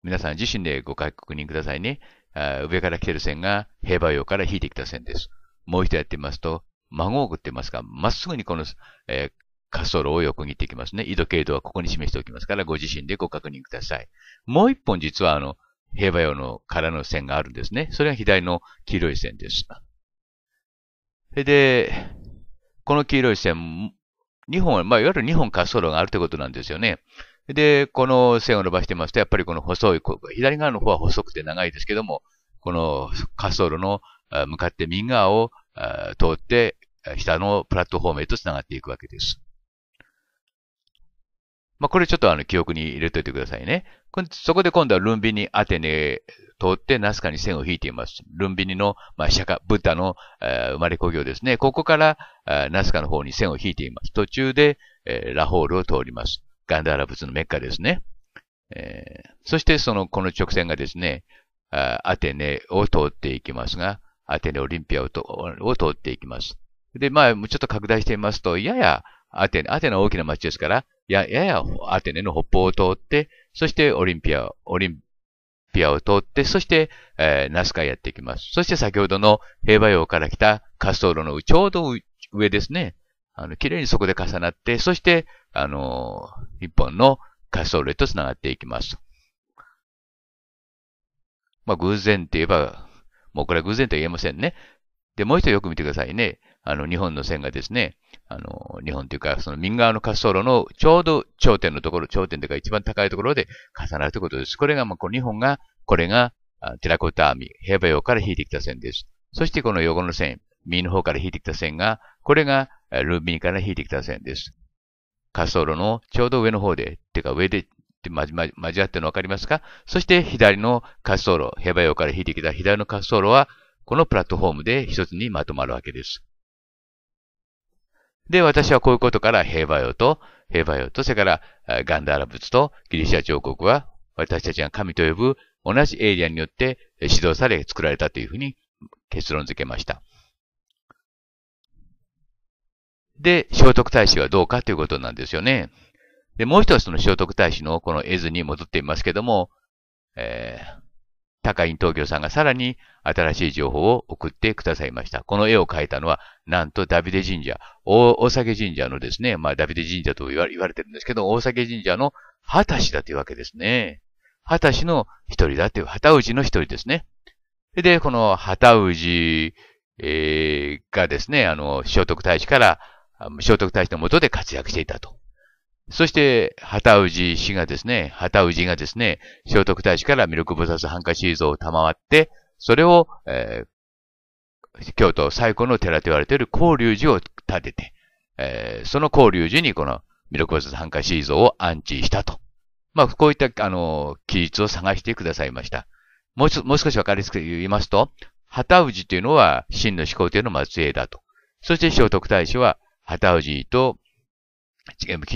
Speaker 1: 皆さん自身でご確認くださいね。あ上から来てる線が平和用から引いてきた線です。もう一度やってみますと、マゴーグって言いますが、まっすぐにこの、えー、滑走路を横切っていきますね。緯度、経度はここに示しておきますから、ご自身でご確認ください。もう一本実はあの、平和用の空の線があるんですね。それが左の黄色い線です。それで、この黄色い線、2本、まあ、いわゆる2本滑走路があるということなんですよね。で、この線を伸ばしてますと、やっぱりこの細い、左側の方は細くて長いですけども、この滑走路の向かって右側を通って下のプラットフォームへと繋がっていくわけです。まあ、これちょっとあの記憶に入れておいてくださいね。そこで今度はルンビニ、アテネ通ってナスカに線を引いています。ルンビニの、まあ、釈迦、ブッダの、えー、生まれ故郷ですね。ここから、えー、ナスカの方に線を引いています。途中で、えー、ラホールを通ります。ガンダーラ仏のメッカですね。えー、そしてその、この直線がですね、アテネを通っていきますが、アテネオリンピアを通っていきます。で、まあ、ちょっと拡大してみますと、ややアテネ、アテネは大きな街ですから、や、ややアテネの北方を通って、そしてオリンピア、オリンピアを通って、そして、えー、ナスカやっていきます。そして先ほどの平和洋から来た滑走路のちょうど上ですね。あの、綺麗にそこで重なって、そして、あのー、一本の滑走路へと繋がっていきます。まあ、偶然って言えば、もうこれは偶然とは言えませんね。で、もう一度よく見てくださいね。あの、日本の線がですね、あの、日本というか、その右側の滑走路のちょうど頂点のところ、頂点というか一番高いところで重なるということです。これが、まあ、この日本が、これが、テラコッタミ。平バ洋から引いてきた線です。そしてこの横の線、右の方から引いてきた線が、これがルービーから引いてきた線です。滑走路のちょうど上の方で、てか上で、まじまじ、交わってるのわかりますかそして左の滑走路、ヘバ用から引いてきた左の滑走路は、このプラットフォームで一つにまとまるわけです。で、私はこういうことから平和よと、平和よと、それからガンダーラ仏とギリシャ彫刻は私たちが神と呼ぶ同じエイリアンによって指導され作られたというふうに結論付けました。で、聖徳太子はどうかということなんですよね。で、もう一つの聖徳太子のこの絵図に戻っていますけども、えー、高井東京さんがさらに新しい情報を送ってくださいました。この絵を描いたのは、なんとダビデ神社、大酒神社のですね、まあダビデ神社と言われてるんですけど、大酒神社の二十歳だというわけですね。二十歳の一人だという、旗氏の一人ですね。で、この旗氏、えー、がですね、あの、聖徳太子から、聖徳太子のもとで活躍していたと。そして、旗氏氏がですね、旗氏がですね、聖徳太子から魅力菩薩ハンカシー像を賜って、それを、えー、京都最古の寺と言われている交流寺を建てて、えー、その交流寺にこの魅力菩薩ハンカシー像を安置したと。まあ、こういった、あの、記述を探してくださいました。もうもう少しわかりやすく言いますと、旗氏というのは真の始皇帝の末裔だと。そして聖徳太子は旗氏と非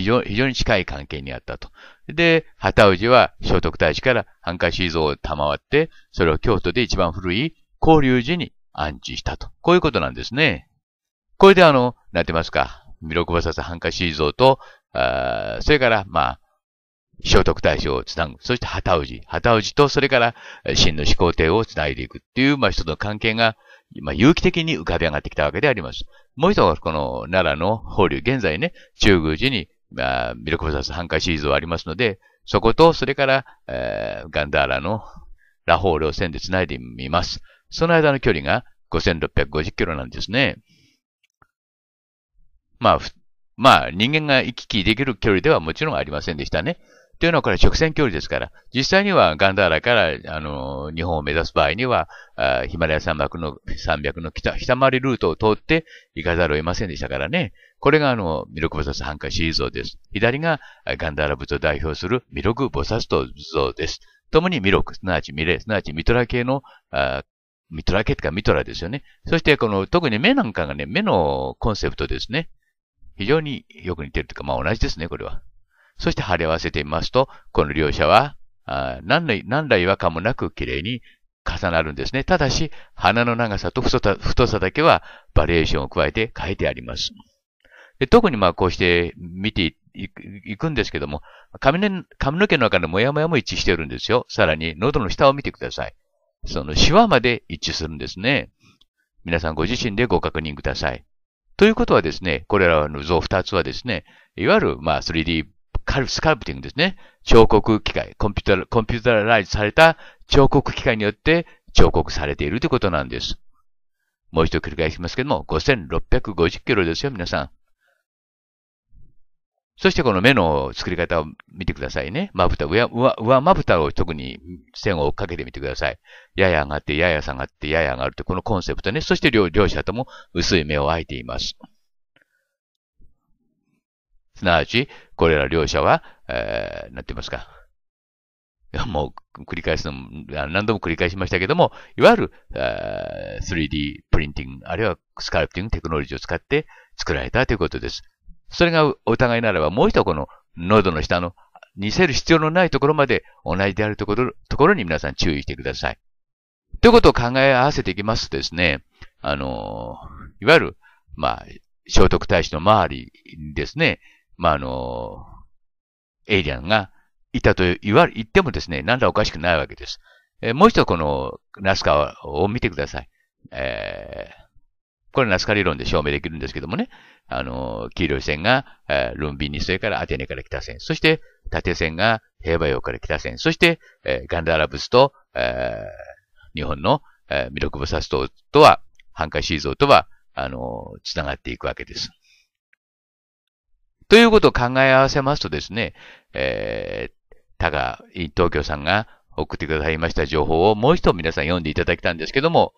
Speaker 1: 常非常に近い関係にあったと。で、旗氏は聖徳太子から半回収像を賜って、それを京都で一番古い交流寺に安置したと。こういうことなんですね。これであの、なってますか。弥勒菩薩半回収像と、あそれから、まあ、聖徳太子をつなぐ。そして旗氏。旗氏と、それから、真の始皇帝をつないでいくっていう、まあ、人の関係が、まあ、有機的に浮かび上がってきたわけであります。もう一つは、この奈良の法隆、現在ね、中宮寺に、まあ、ミルク菩ス半壊シリーズはありますので、そこと、それから、えー、ガンダーラのラホールを線で繋いでみます。その間の距離が5650キロなんですね。まあ、まあ、人間が行き来できる距離ではもちろんありませんでしたね。というのはこれは直線距離ですから、実際にはガンダーラから、あの、日本を目指す場合には、ヒマラヤ山脈の、山脈の北、北回りルートを通って行かざるを得ませんでしたからね。これがあの、弥勒菩薩半壊シー像です。左がガンダーラ仏を代表するミクボ菩薩と像です。共にミロク、すなわちミレ、すなわちミトラ系の、あミトラ系とかミトラですよね。そしてこの、特に目なんかがね、目のコンセプトですね。非常によく似てるというか、まあ同じですね、これは。そして貼り合わせてみますと、この両者は、何ら違和感もなく綺麗に重なるんですね。ただし、鼻の長さと太さだけはバリエーションを加えて書いてあります。で特にまあこうして見ていくんですけども髪の、髪の毛の中のモヤモヤも一致してるんですよ。さらに喉の下を見てください。そのシワまで一致するんですね。皆さんご自身でご確認ください。ということはですね、これらの像2つはですね、いわゆる 3D カルスカルプティングですね。彫刻機械、コンピュータ、コンピュータライズされた彫刻機械によって彫刻されているということなんです。もう一度繰り返しますけども、5650キロですよ、皆さん。そしてこの目の作り方を見てくださいね。まぶた、上、上、上まぶたを特に線を追っかけてみてください。やや上がって、やや下がって、やや上がるって、このコンセプトね。そして両、両者とも薄い目を開いています。すなわち、これら両者は、えー、なんて言いますか。もう繰り返すのも、何度も繰り返しましたけども、いわゆる、えー、3D プリンティング、あるいはスカルプティングテクノロジーを使って作られたということです。それがお互いならば、もう一度この喉の下の似せる必要のないところまで同じであるところところに皆さん注意してください。ということを考え合わせていきますとですね、あの、いわゆる、まあ、聖徳太子の周りですね、まあ、あの、エイリアンがいたと言われ、言ってもですね、なんらおかしくないわけです。えー、もう一度このナスカを見てください。えー、これナスカ理論で証明できるんですけどもね、あの、黄色い線が、えー、ルンビニ、それからアテネから来た線、そして縦線が平和洋から来た線、そして、えー、ガンダーラブスと、えー、日本の、えー、ミロクボサス島とは、ハンカシーゾーとは、あの、つながっていくわけです。ということを考え合わせますとですね、えー、たが、東京さんが送ってくださいました情報をもう一度皆さん読んでいただきたんですけども、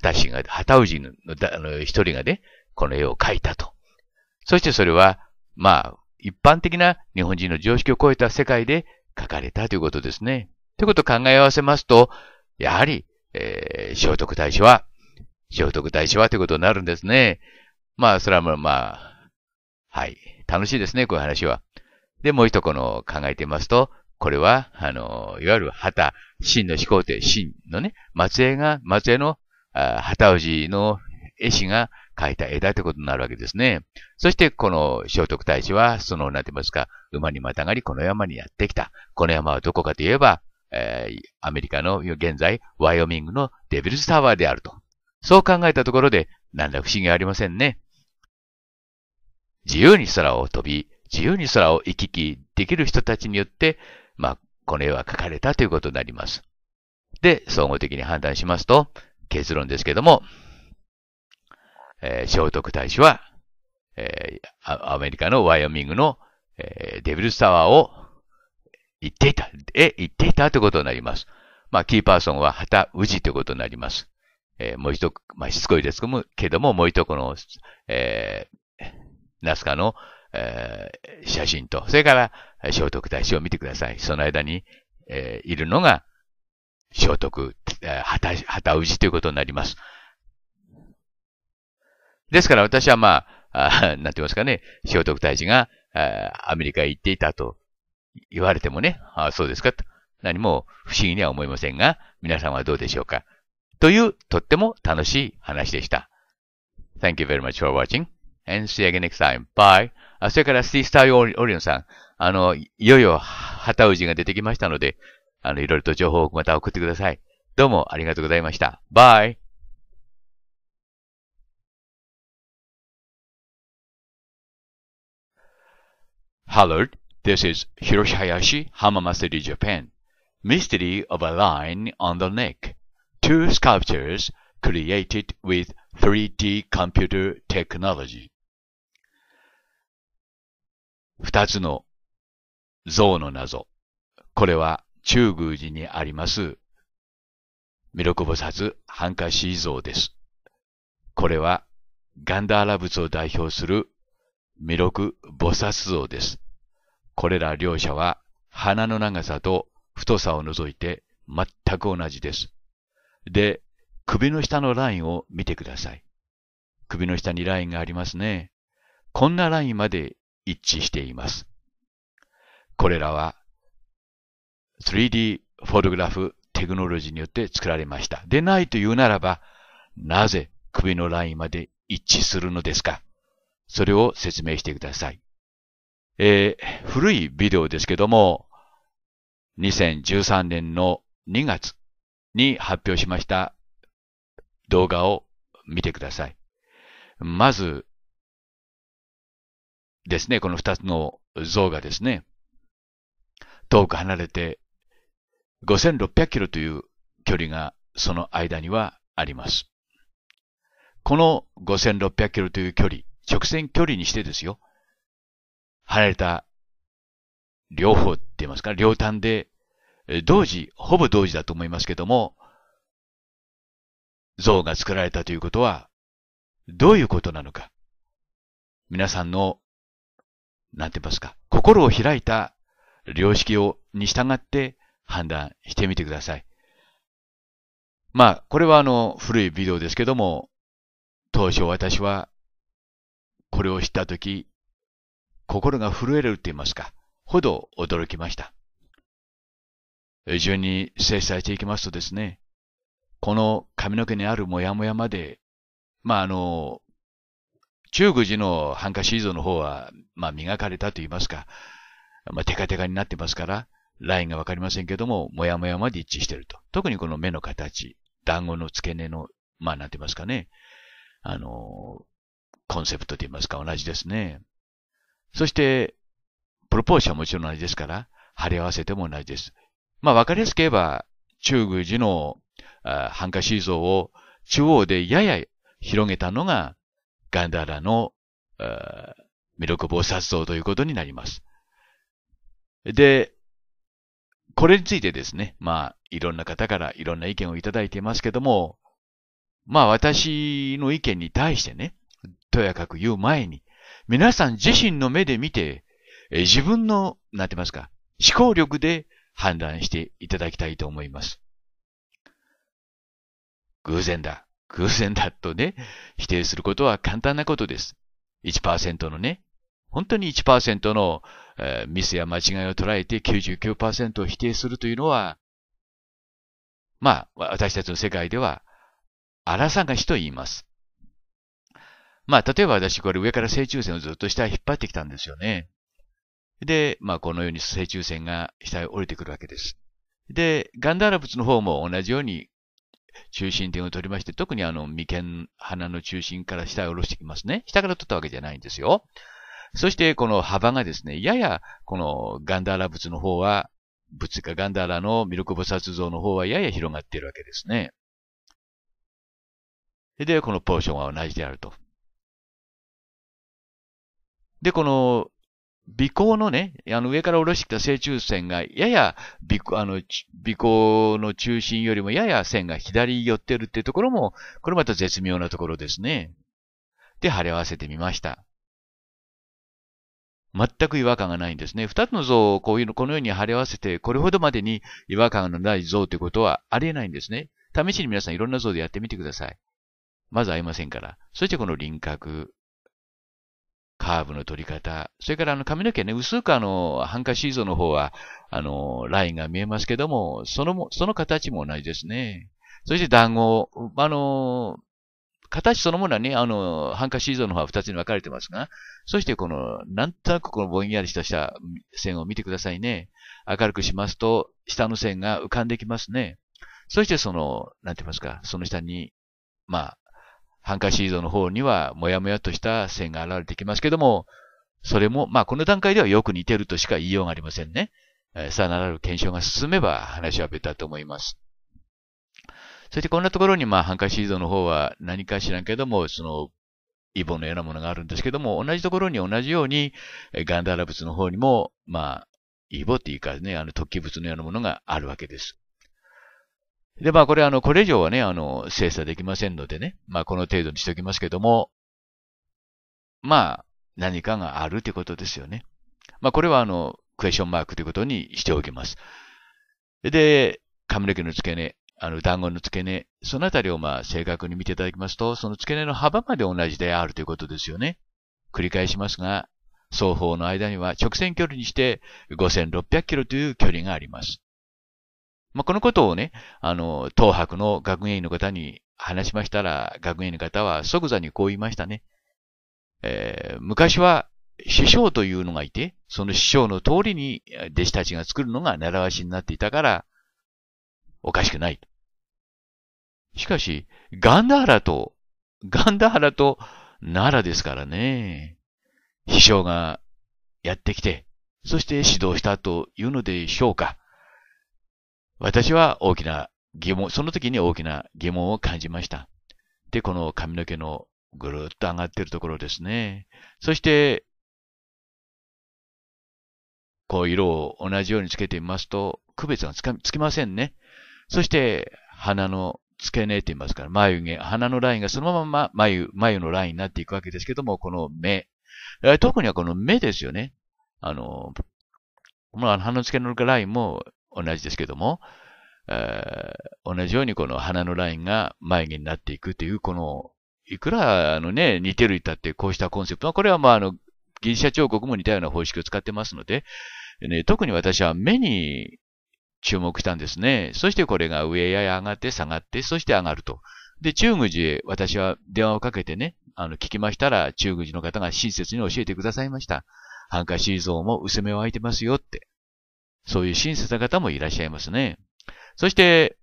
Speaker 1: た氏が、畑氏のあの一人がね、この絵を描いたと。そしてそれは、まあ、一般的な日本人の常識を超えた世界で描かれたということですね。ということを考え合わせますと、やはり、えー、聖徳太子は、聖徳太子はということになるんですね。まあ、それはまあ、はい。楽しいですね、こういう話は。で、もう一個の考えてますと、これは、あの、いわゆる旗、真の始皇帝、真のね、松江が、松江の、あ旗氏の絵師が描いた絵だということになるわけですね。そして、この聖徳太子は、その、なんて言いますか、馬にまたがり、この山にやってきた。この山はどこかといえば、えー、アメリカの現在、ワイオミングのデビルズタワーであると。そう考えたところで、なんだ不思議ありませんね。自由に空を飛び、自由に空を行き来できる人たちによって、まあ、この絵は描かれたということになります。で、総合的に判断しますと、結論ですけども、えー、聖徳太子は、えー、アメリカのワイオミングの、えー、デビルスタワーを行っていた、え、行っていたということになります。まあ、キーパーソンは旗氏ということになります。えー、もう一度、まあ、しつこいですけども、もう一度この、えー、ナスカの、えー、写真と、それから聖徳太子を見てください。その間に、えー、いるのが聖徳、えー、旗、旗氏ということになります。ですから私はまあ、あなんて言いますかね、聖徳太子がアメリカへ行っていたと言われてもね、ああ、そうですかと。何も不思議には思いませんが、皆さんはどうでしょうかというとっても楽しい話でした。Thank you very much for watching. and see again next time. Bye. あ、それから、シースターオリオンさん。あの、いよいよ、旗じが出てきましたので、あの、いろいろと情報をまた送ってください。どうも
Speaker 2: ありがとうございました。バイ。Hello, this is Hiroshi Hayashi, Hamamatsury, Japan. Mystery of a line on the neck.
Speaker 1: Two sculptures created with 3D computer
Speaker 2: technology. 二つの像の謎。これは中宮寺にあります、
Speaker 1: ミロ菩薩札ハンカシー像です。これはガンダーラ仏を代表する弥勒菩薩像です。これら両者は鼻の長さと太さを除いて全く同じです。で、首の下のラインを見てください。首の下にラインがありますね。こんなラインまで一致しています。これらは 3D フォトグラフテクノロジーによって作られました。でないというならば、なぜ首のラインまで一致するのですかそれを説明してください。えー、古いビデオですけども、2013年の2月に発
Speaker 2: 表しました動画を見てください。まず、ですね、この二つの像がですね、遠く離れて5600キロという距離が
Speaker 1: その間にはあります。この5600キロという距離、直線距離にしてですよ、離れた両方って言いますか、両端で、同時、ほぼ同時だと思いますけども、
Speaker 2: 像が作られたということは、どういうことなのか。皆さんのなんて言いますか、心を開いた
Speaker 1: 良識を、に従って判断してみてください。まあ、これはあの、古いビデオですけども、当初私は、これを知ったとき、心が震えると言いますか、ほど驚きました。順に精査していきますとですね、この髪の毛にあるモヤモヤまで、まああの、中国寺のハンカシーゾの方はまあ、磨かれたと言いますか、まあ、テカテカになってますから、ラインがわかりませんけども、もやもやまで一致してると。特にこの目の形、団子の付け根の、まあ、なんて言いますかね、あの、コンセプトと言いますか、同じですね。そして、プロポーションはもちろん同じですから、貼り合わせても同じです。まあ、わかりやすく言えば、中宮寺のハンカシー像を中央でやや広げたのが、ガンダラの、弥勒菩薩像ということになります。で、これについてですね、まあ、いろんな方からいろんな意見をいただいていますけども、まあ私の意見に対してね、とやかく言う前に、皆さん自身の目で見て、え自分の、なんて言いますか、思考力で判断していただきたいと思います。偶然だ、偶然だとね、否定することは簡単なことです。1%のね、本当に1%の、えー、ミスや間違いを捉えて99%を否定するというのは、まあ、私たちの世界では、荒探しと言います。まあ、例えば私、これ上から正中線をずっと下へ引っ張ってきたんですよね。で、まあ、このように正中線が下へ降りてくるわけです。で、ガンダーラ仏の方も同じように中心点を取りまして、特にあの、眉間、鼻の中心から下へ下ろしてきますね。下から取ったわけじゃないんですよ。そしてこの幅がですね、ややこのガンダーラ
Speaker 2: 仏の方は、仏かガンダーラの弥勒菩薩像の方はやや広がっているわけですね。で、このポーションは同じであると。で、この、微光のね、あの上から下ろしてきた
Speaker 1: 正中線が、やや微あの微光の中心よりもやや線が左に寄ってるっていうところも、これまた絶妙なところですね。で、貼り合わせてみました。全く違和感がないんですね。二つの像をこういうの、このように貼り合わせて、これほどまでに違和感のない像ということはありえないんですね。試しに皆さんいろんな像でやってみてください。まず合いませんから。そしてこの輪郭、カーブの取り方、それからあの髪の毛ね、薄くあの、ハンカシー像の方は、あの、ラインが見えますけども、そのも、その形も同じですね。そして団子、あの、形そのものはね、あの、ハンカシーゾの方は2つに分かれてますが、そしてこの、なんとなくこのぼんやりとした線を見てくださいね。明るくしますと、下の線が浮かんできますね。そしてその、なんて言いますか、その下に、まあ、ハンカシーの方には、もやもやとした線が現れてきますけども、それも、まあ、この段階ではよく似てるとしか言いようがありませんね。さらなる検証が進めば話は別だと思います。そしてこんなところに、まあ、ハンカシードの方は何か知らんけども、その、イボのようなものがあるんですけども、同じところに同じように、ガンダーラ仏の方にも、まあ、イボっていうかね、あの、突起物のようなものがあるわけです。で、まあ、これ、あの、これ以上はね、あの、精査できませんのでね、まあ、この程度にしておきますけども、まあ、何かがあるということですよね。まあ、これは、あの、クエスチョンマークということにしておきます。で、髪の毛の付け根、あの、団子の付け根、そのあたりをまあ正確に見ていただきますと、その付け根の幅まで同じであるということですよね。繰り返しますが、双方の間には直線距離にして5600キロという距離があります。まあ、このことをね、あの、東博の学芸員の方に話しましたら、学芸員の方は即座にこう言いましたね。えー、昔は師匠というのがいて、その師匠の通りに弟子たちが作るのが習わしになっていたから、おかしくない。しかし、ガンダーラと、ガンダーラと奈良ですからね。秘書がやってきて、そして指導したというのでしょうか。私は大きな疑問、その時に大き
Speaker 2: な疑問を感じました。で、この髪の毛のぐるっと上がっているところですね。そして、こう色を
Speaker 1: 同じようにつけてみますと、区別がつきませんね。そして、鼻の付け根て言いますから、眉毛、鼻のラインがそのまま眉、眉のラインになっていくわけですけども、この目。特にはこの目ですよね。あの、まあ、鼻の付け根のラインも同じですけども、えー、同じようにこの鼻のラインが眉毛になっていくという、この、いくら、あのね、似てるいたってこうしたコンセプトは、これはまあ、あの、ギリシャ彫刻も似たような方式を使ってますので、ね、特に私は目に注目したんですね。そしてこれが上やや上がって下がって、そして上がると。で、中宮寺へ私は電話をかけてね、あの、聞きましたら、中宮寺の方が親切に教えてくださいました。ハンカシー像も薄めを開いてますよって。そういう親切な方もいらっしゃいますね。そして、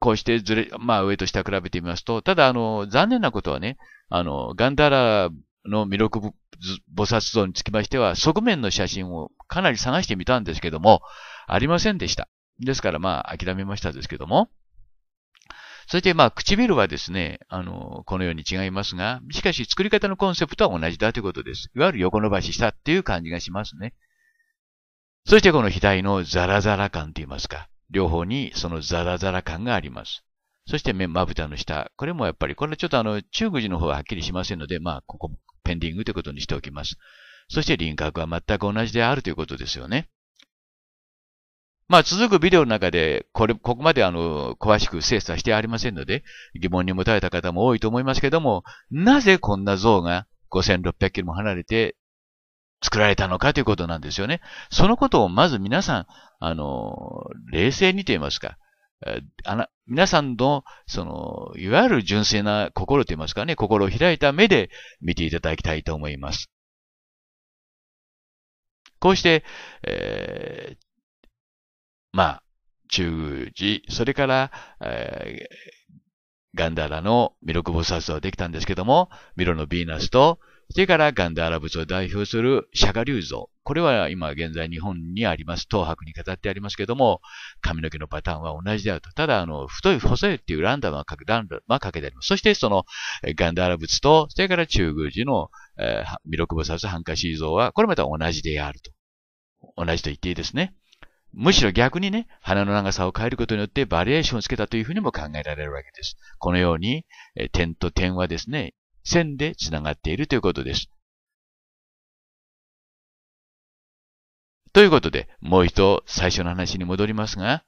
Speaker 1: こうしてずれ、まあ上と下比べてみますと、ただあの、残念なことはね、あの、ガンダラの弥勒菩薩像につきましては、側面の写真をかなり探してみたんですけども、ありませんでした。ですからまあ諦めましたですけども。そしてまあ唇はですね、あの、このように違いますが、しかし作り方のコンセプトは同じだということです。いわゆる横伸ばししたっていう感じがしますね。そしてこの額のザラザラ感と言いますか、両方にそのザラザラ感があります。そして目、まぶたの下。これもやっぱり、これちょっとあの、中国人の方ははっきりしませんので、まあ、ここ、ペンディングということにしておきます。そして輪郭は全く同じであるということですよね。まあ、続くビデオの中で、これ、ここまであの、詳しく精査してありませんので、疑問に持たれた方も多いと思いますけども、なぜこんな像が5600キロも離れて作られたのかということなんですよね。そのことをまず皆さん、あの、冷静にと言いますか、あの皆さんの、その、いわゆる純粋な心と言いますかね、心を開いた目で見ていただ
Speaker 2: きたいと思います。こうして、えー、まあ、中宮寺、それから、え
Speaker 1: ー、ガンダーラの弥勒菩薩像はできたんですけども、ミロのヴィーナスと、それからガンダーラ仏を代表する釈迦ウ像。これは今現在日本にあります。東博に語ってありますけども、髪の毛のパターンは同じであると。ただ、あの、太い、細いっていうランダムはかけランダムはかけてあります。そしてそのガンダーラ仏と、それから中宮寺の、えー、ミロクボハンカシー像は、これまた同じであると。同じと言っていいですね。むしろ逆にね、花の長さを変えることによってバリエーションをつけたというふうにも考えら
Speaker 2: れるわけです。このように、え点と点はですね、線で繋がっているということです。ということで、もう一度最初の話に戻りますが、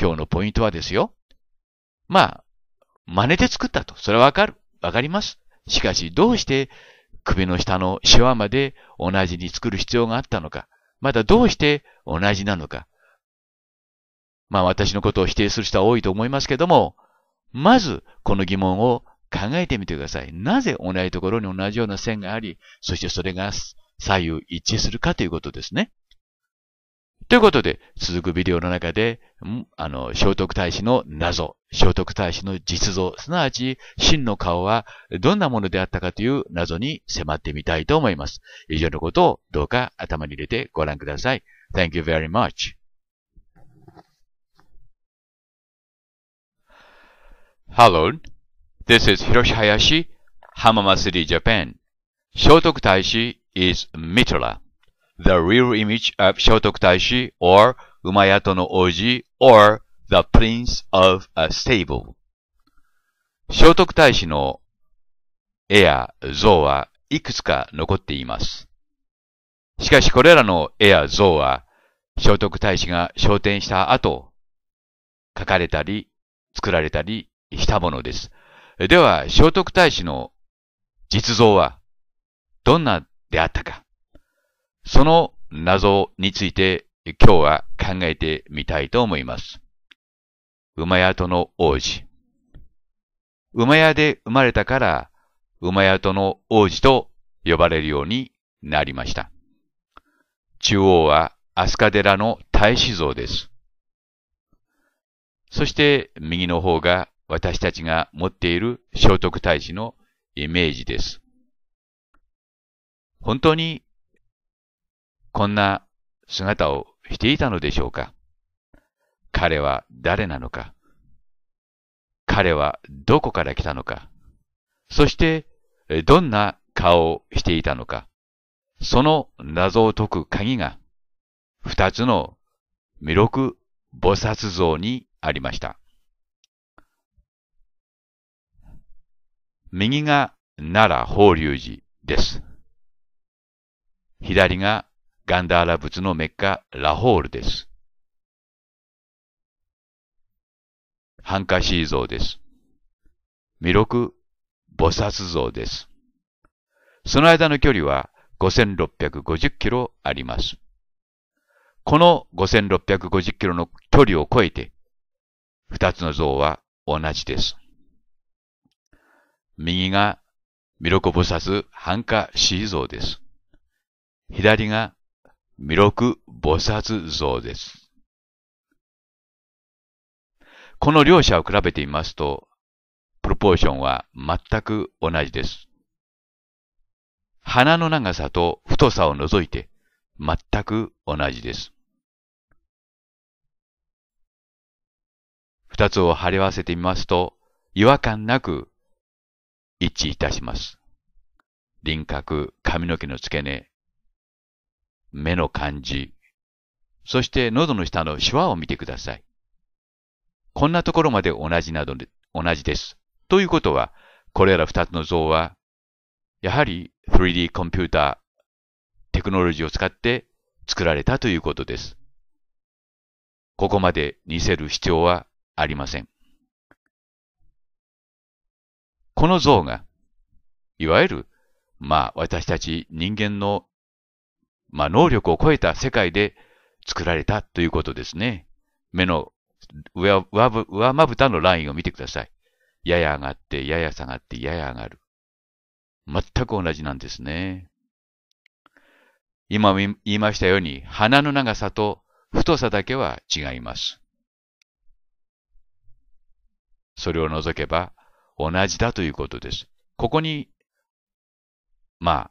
Speaker 2: 今日のポイントはですよ。
Speaker 1: まあ、真似て作ったと。それはわかる。わかります。しかし、どうして首の下のシワまで同じに作る必要があったのか。またどうして同じなのか。まあ私のことを否定する人は多いと思いますけども、まずこの疑問を考えてみてください。なぜ同じところに同じような線があり、そしてそれが左右一致するかということですね。ということで、続くビデオの中で、あの、聖徳太子の謎、聖徳太子の実像、すなわち真の顔はどんなものであったかという謎に迫ってみたいと思います。以上のことをどうか頭に入れてご覧ください。Thank you
Speaker 2: very much. h e l l o this is Hiroshi Hayashi, Hamamasuri, Japan.
Speaker 1: 聖徳太子 is Mitra. the real image of 聖徳太子 or 馬宿の王子 or the prince of a stable 聖徳太子の絵や像はいくつか残っています。しかしこれらの絵や像は聖徳太子が昇天した後、書かれたり作られたりしたものです。では、聖徳太子の実像はどんなであったかその謎について今日は考えてみたいと思います。馬宿の王子。馬屋で生まれたから、馬宿の王子と呼ばれるようになりました。中央は飛鳥寺の大使像です。そして右の方が私たちが持っている聖徳太子のイメージです。
Speaker 2: 本当にこんな姿をしていたのでしょうか彼は誰なのか
Speaker 1: 彼はどこから来たのかそしてどんな顔をしていたのかその謎を解く鍵が二つ
Speaker 2: の魅力菩薩像にありました。右が奈良法隆寺です。左がガンダーラ仏のメッカ、ラホールです。ハンカシー像です。弥勒菩薩像です。
Speaker 1: その間の距離は5650キロあります。この5650キロの距離を超えて、二つの像は同じです。右が弥勒菩薩ハンカシー像です。左が弥勒菩薩
Speaker 2: 像です。この両者を比べてみますと、プロポーションは全く同じです。鼻の長さと太さを除いて全く同じです。二つを貼り合わせてみますと、違和感なく一致いたします。輪郭、髪の毛の付け根、目の感じ、
Speaker 1: そして喉の下のシワを見てください。こんなところまで同じなどで、同じです。ということは、これら二つの像は、やはり 3D コンピューター、テクノロジーを使って作られたということです。
Speaker 2: ここまで似せる必要はありません。この像が、いわゆる、まあ私たち人間のまあ、能力を超えた世界で作
Speaker 1: られたということですね。目の上上上まぶたのラインを見てください。やや上がって、やや下がって、やや上がる。全く同じなんですね。今言いましたように、鼻の長さと太さだけは違います。それを除けば同じだということです。ここに、まあ、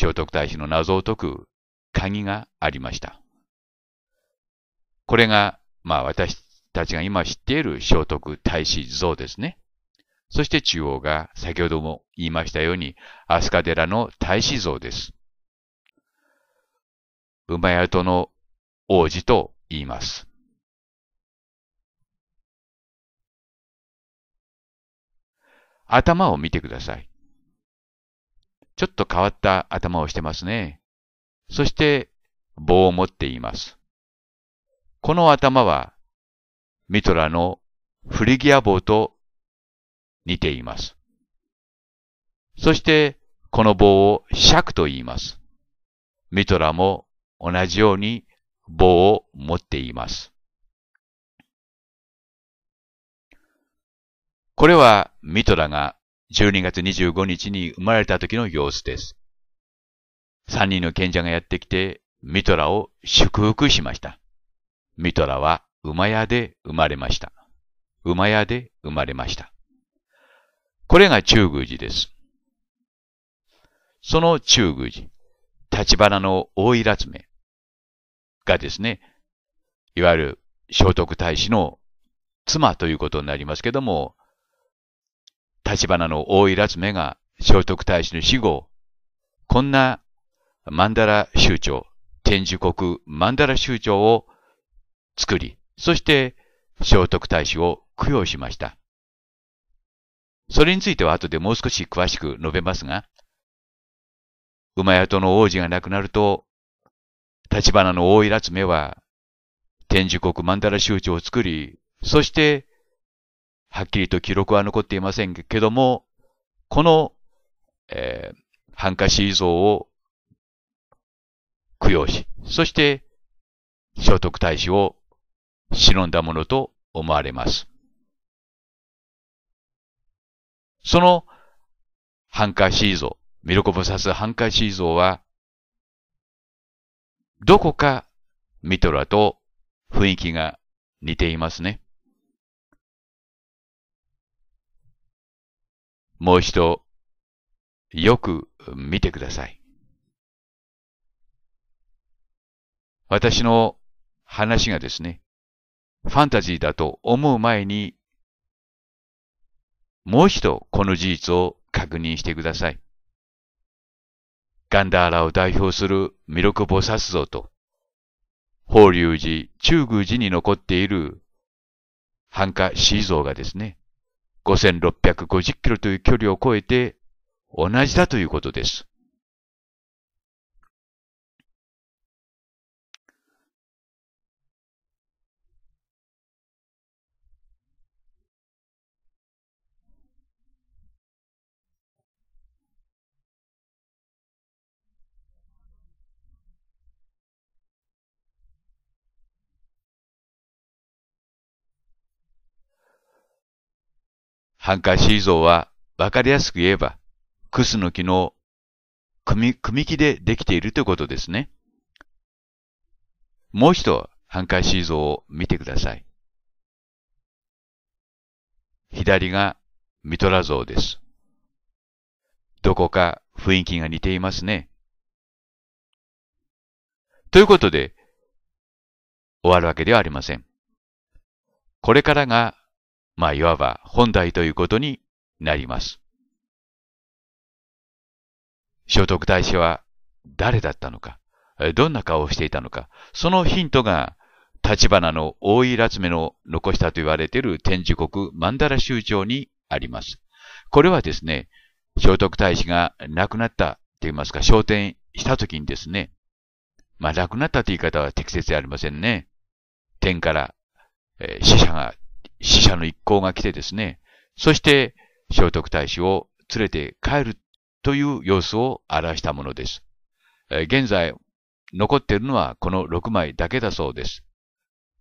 Speaker 1: 聖徳太子の謎を解く鍵がありました。これが、まあ私たちが今知っている聖徳太子像ですね。そして中央が先ほども言いましたように、飛鳥寺
Speaker 2: の太子像です。馬宿の王子と言います。頭を見てください。ちょっと変わった頭をしてますね。そして、棒を持っています。この頭は、ミトラのフリギア棒と似ています。そして、この棒を尺と言います。ミトラも同じように棒を持っています。これはミトラが12月25日に生まれた時の様子
Speaker 1: です。3人の賢者がやってきて、ミトラを祝福しました。ミトラは馬屋で生まれました。馬屋で生まれました。これが中宮寺です。その中宮寺、立花の大いらつめがですね、いわゆる聖徳太子の妻ということになりますけども、立花の大いらつ目が聖徳太子の死後、こんな曼荼羅州長、天寿国曼荼羅州長を作り、そして聖徳太子を供養しました。
Speaker 2: それについては後でもう少し詳しく述べますが、馬宿の王子が亡くなると、立花の大いらつ目は、
Speaker 1: 天寿国曼荼羅州長を作り、そしてはっきりと記録は残っていませんけども、この、えー、ハ
Speaker 2: ンカシー像を供養し、そして聖徳太子を忍んだものと思われます。そのハンカシー像、ミルコ菩薩ハンカシー像は、どこかミトラと雰囲気が似ていますね。もう一度、よく見てください。私の話がですね、ファンタジーだと思う前に、もう一度この事実を確認してください。
Speaker 1: ガンダーラを代表する弥勒菩薩像と、法隆寺、中宮寺に残っている繁華死像がですね、
Speaker 2: 5650キロという距離を超えて同じだということです。ハーシー以上は、わかりやすく言えば、クスの木の組木でできているということですね。もう一度、ーシー以上を見てください。左がミトラ像です。どこか雰囲気が似ていますね。ということで、終わるわけではありません。これからがまあ、いわば本題ということになります。
Speaker 1: 聖徳太子は誰だったのか、どんな顔をしていたのか、そのヒントが、立花の大井集めの残したと言われている天寿国曼荼羅州長にあります。これはですね、聖徳太子が亡くなったと言いますか、昇天した時にですね、まあ亡くなったという言い方は適切でありませんね。天から、えー、死者が死者の一行が来てですね、そして聖徳太子を連れて帰るという様子を表したものです。現在、残っているのはこの6枚だけだそうです。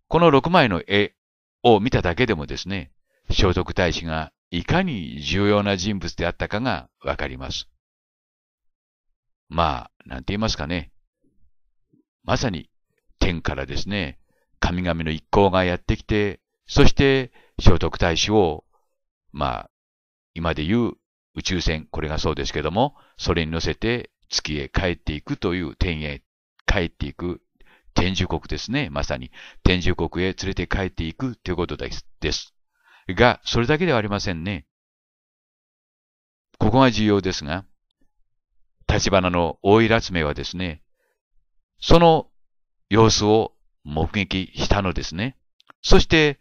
Speaker 1: この6枚の絵を見ただけでもですね、聖徳太子がいかに重要な人物であったかがわかります。まあ、なんて言いますかね。まさに天からですね、神々の一行がやってきてそして、聖徳太子を、まあ、今で言う宇宙船、これがそうですけども、それに乗せて月へ帰っていくという、天へ帰っていく、天寿国ですね、まさに。天寿国へ連れて帰っていくということです。ですが、それだけではありませんね。ここが重要ですが、立花の大いらつめはですね、その様子を目撃したのですね。そして、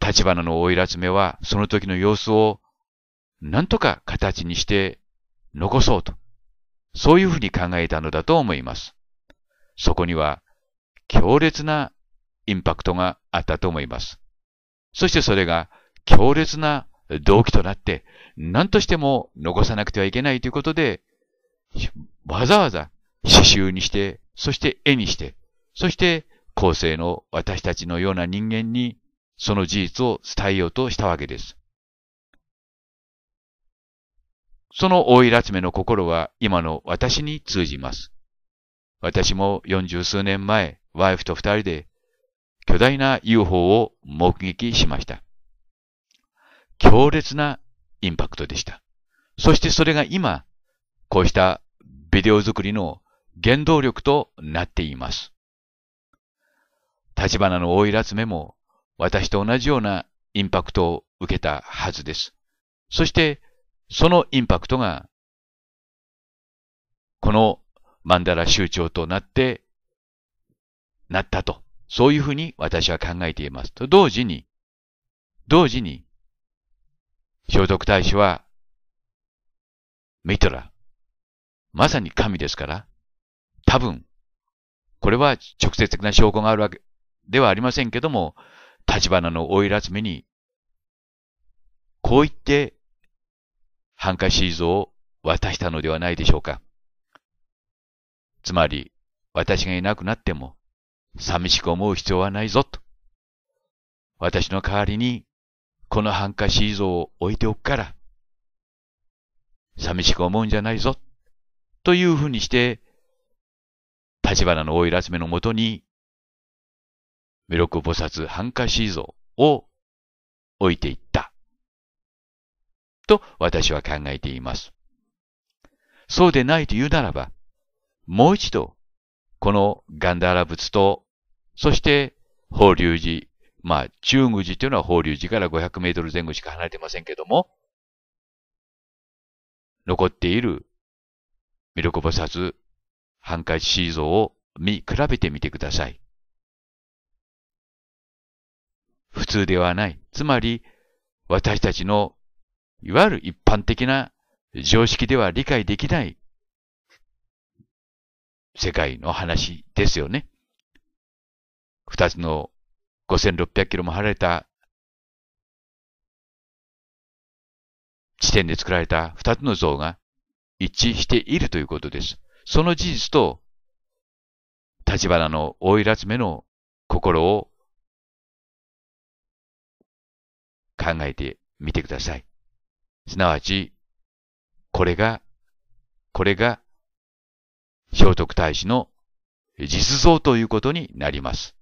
Speaker 1: 立花のおいらつめは、その時の様子を、なんとか形にして残そうと。そういうふうに考えたのだと思います。そこには、強烈なインパクトがあったと思います。そしてそれが強烈な動機となって、何としても残さなくてはいけないということで、わざわざ刺繍にして、そして絵にして、そして後世の私たちのような人間にその事実を伝えようとしたわけです。その大いらつめの心は今の私に通じます。私も四十数年前、ワイフと二人で巨大な UFO を目撃しました。強烈なインパクトでした。そしてそれが今、こうしたビデオ作りの原動力となっています。立花の大いらつめも私と同じようなインパクトを受けたは
Speaker 2: ずです。そして、そのインパクトが、このマンダラ州長となって、なったと。
Speaker 1: そういうふうに私は考えています。と同時に、同時に、聖徳太子は、ミトラ、まさに神ですから、多分、これは直接的な証拠があるわけではありませんけども、立花のおいらつめに、こう言って、ハンカシーズを渡したのではないでしょうか。つまり、私がいなくなっても、寂しく思う必要はないぞ、と。私の代わりに、このハンカシーズを置いておくから、寂しく思うんじゃないぞ、
Speaker 2: というふうにして、立花のおいらつめのもとに弥勒菩薩半跏思像を置いていった。と私は考えています。そうでないと言
Speaker 1: うならば、もう一度、このガンダーラ仏と、そして法隆寺、まあ中宮寺というのは法隆寺から500メートル前後しか離れてま
Speaker 2: せんけども、残っている弥勒菩薩、半壊シーゾを見比べてみてください。普通ではない。つまり、私たちの、いわゆる一般的な常識では理解できない世界の話ですよね。二つの5600キロも離れた地点で作られた二つの像が一致しているということです。その事実と、立花の大いらつめの心を考えてみてください。すなわち、これが、これが、聖徳太子の実像ということになります。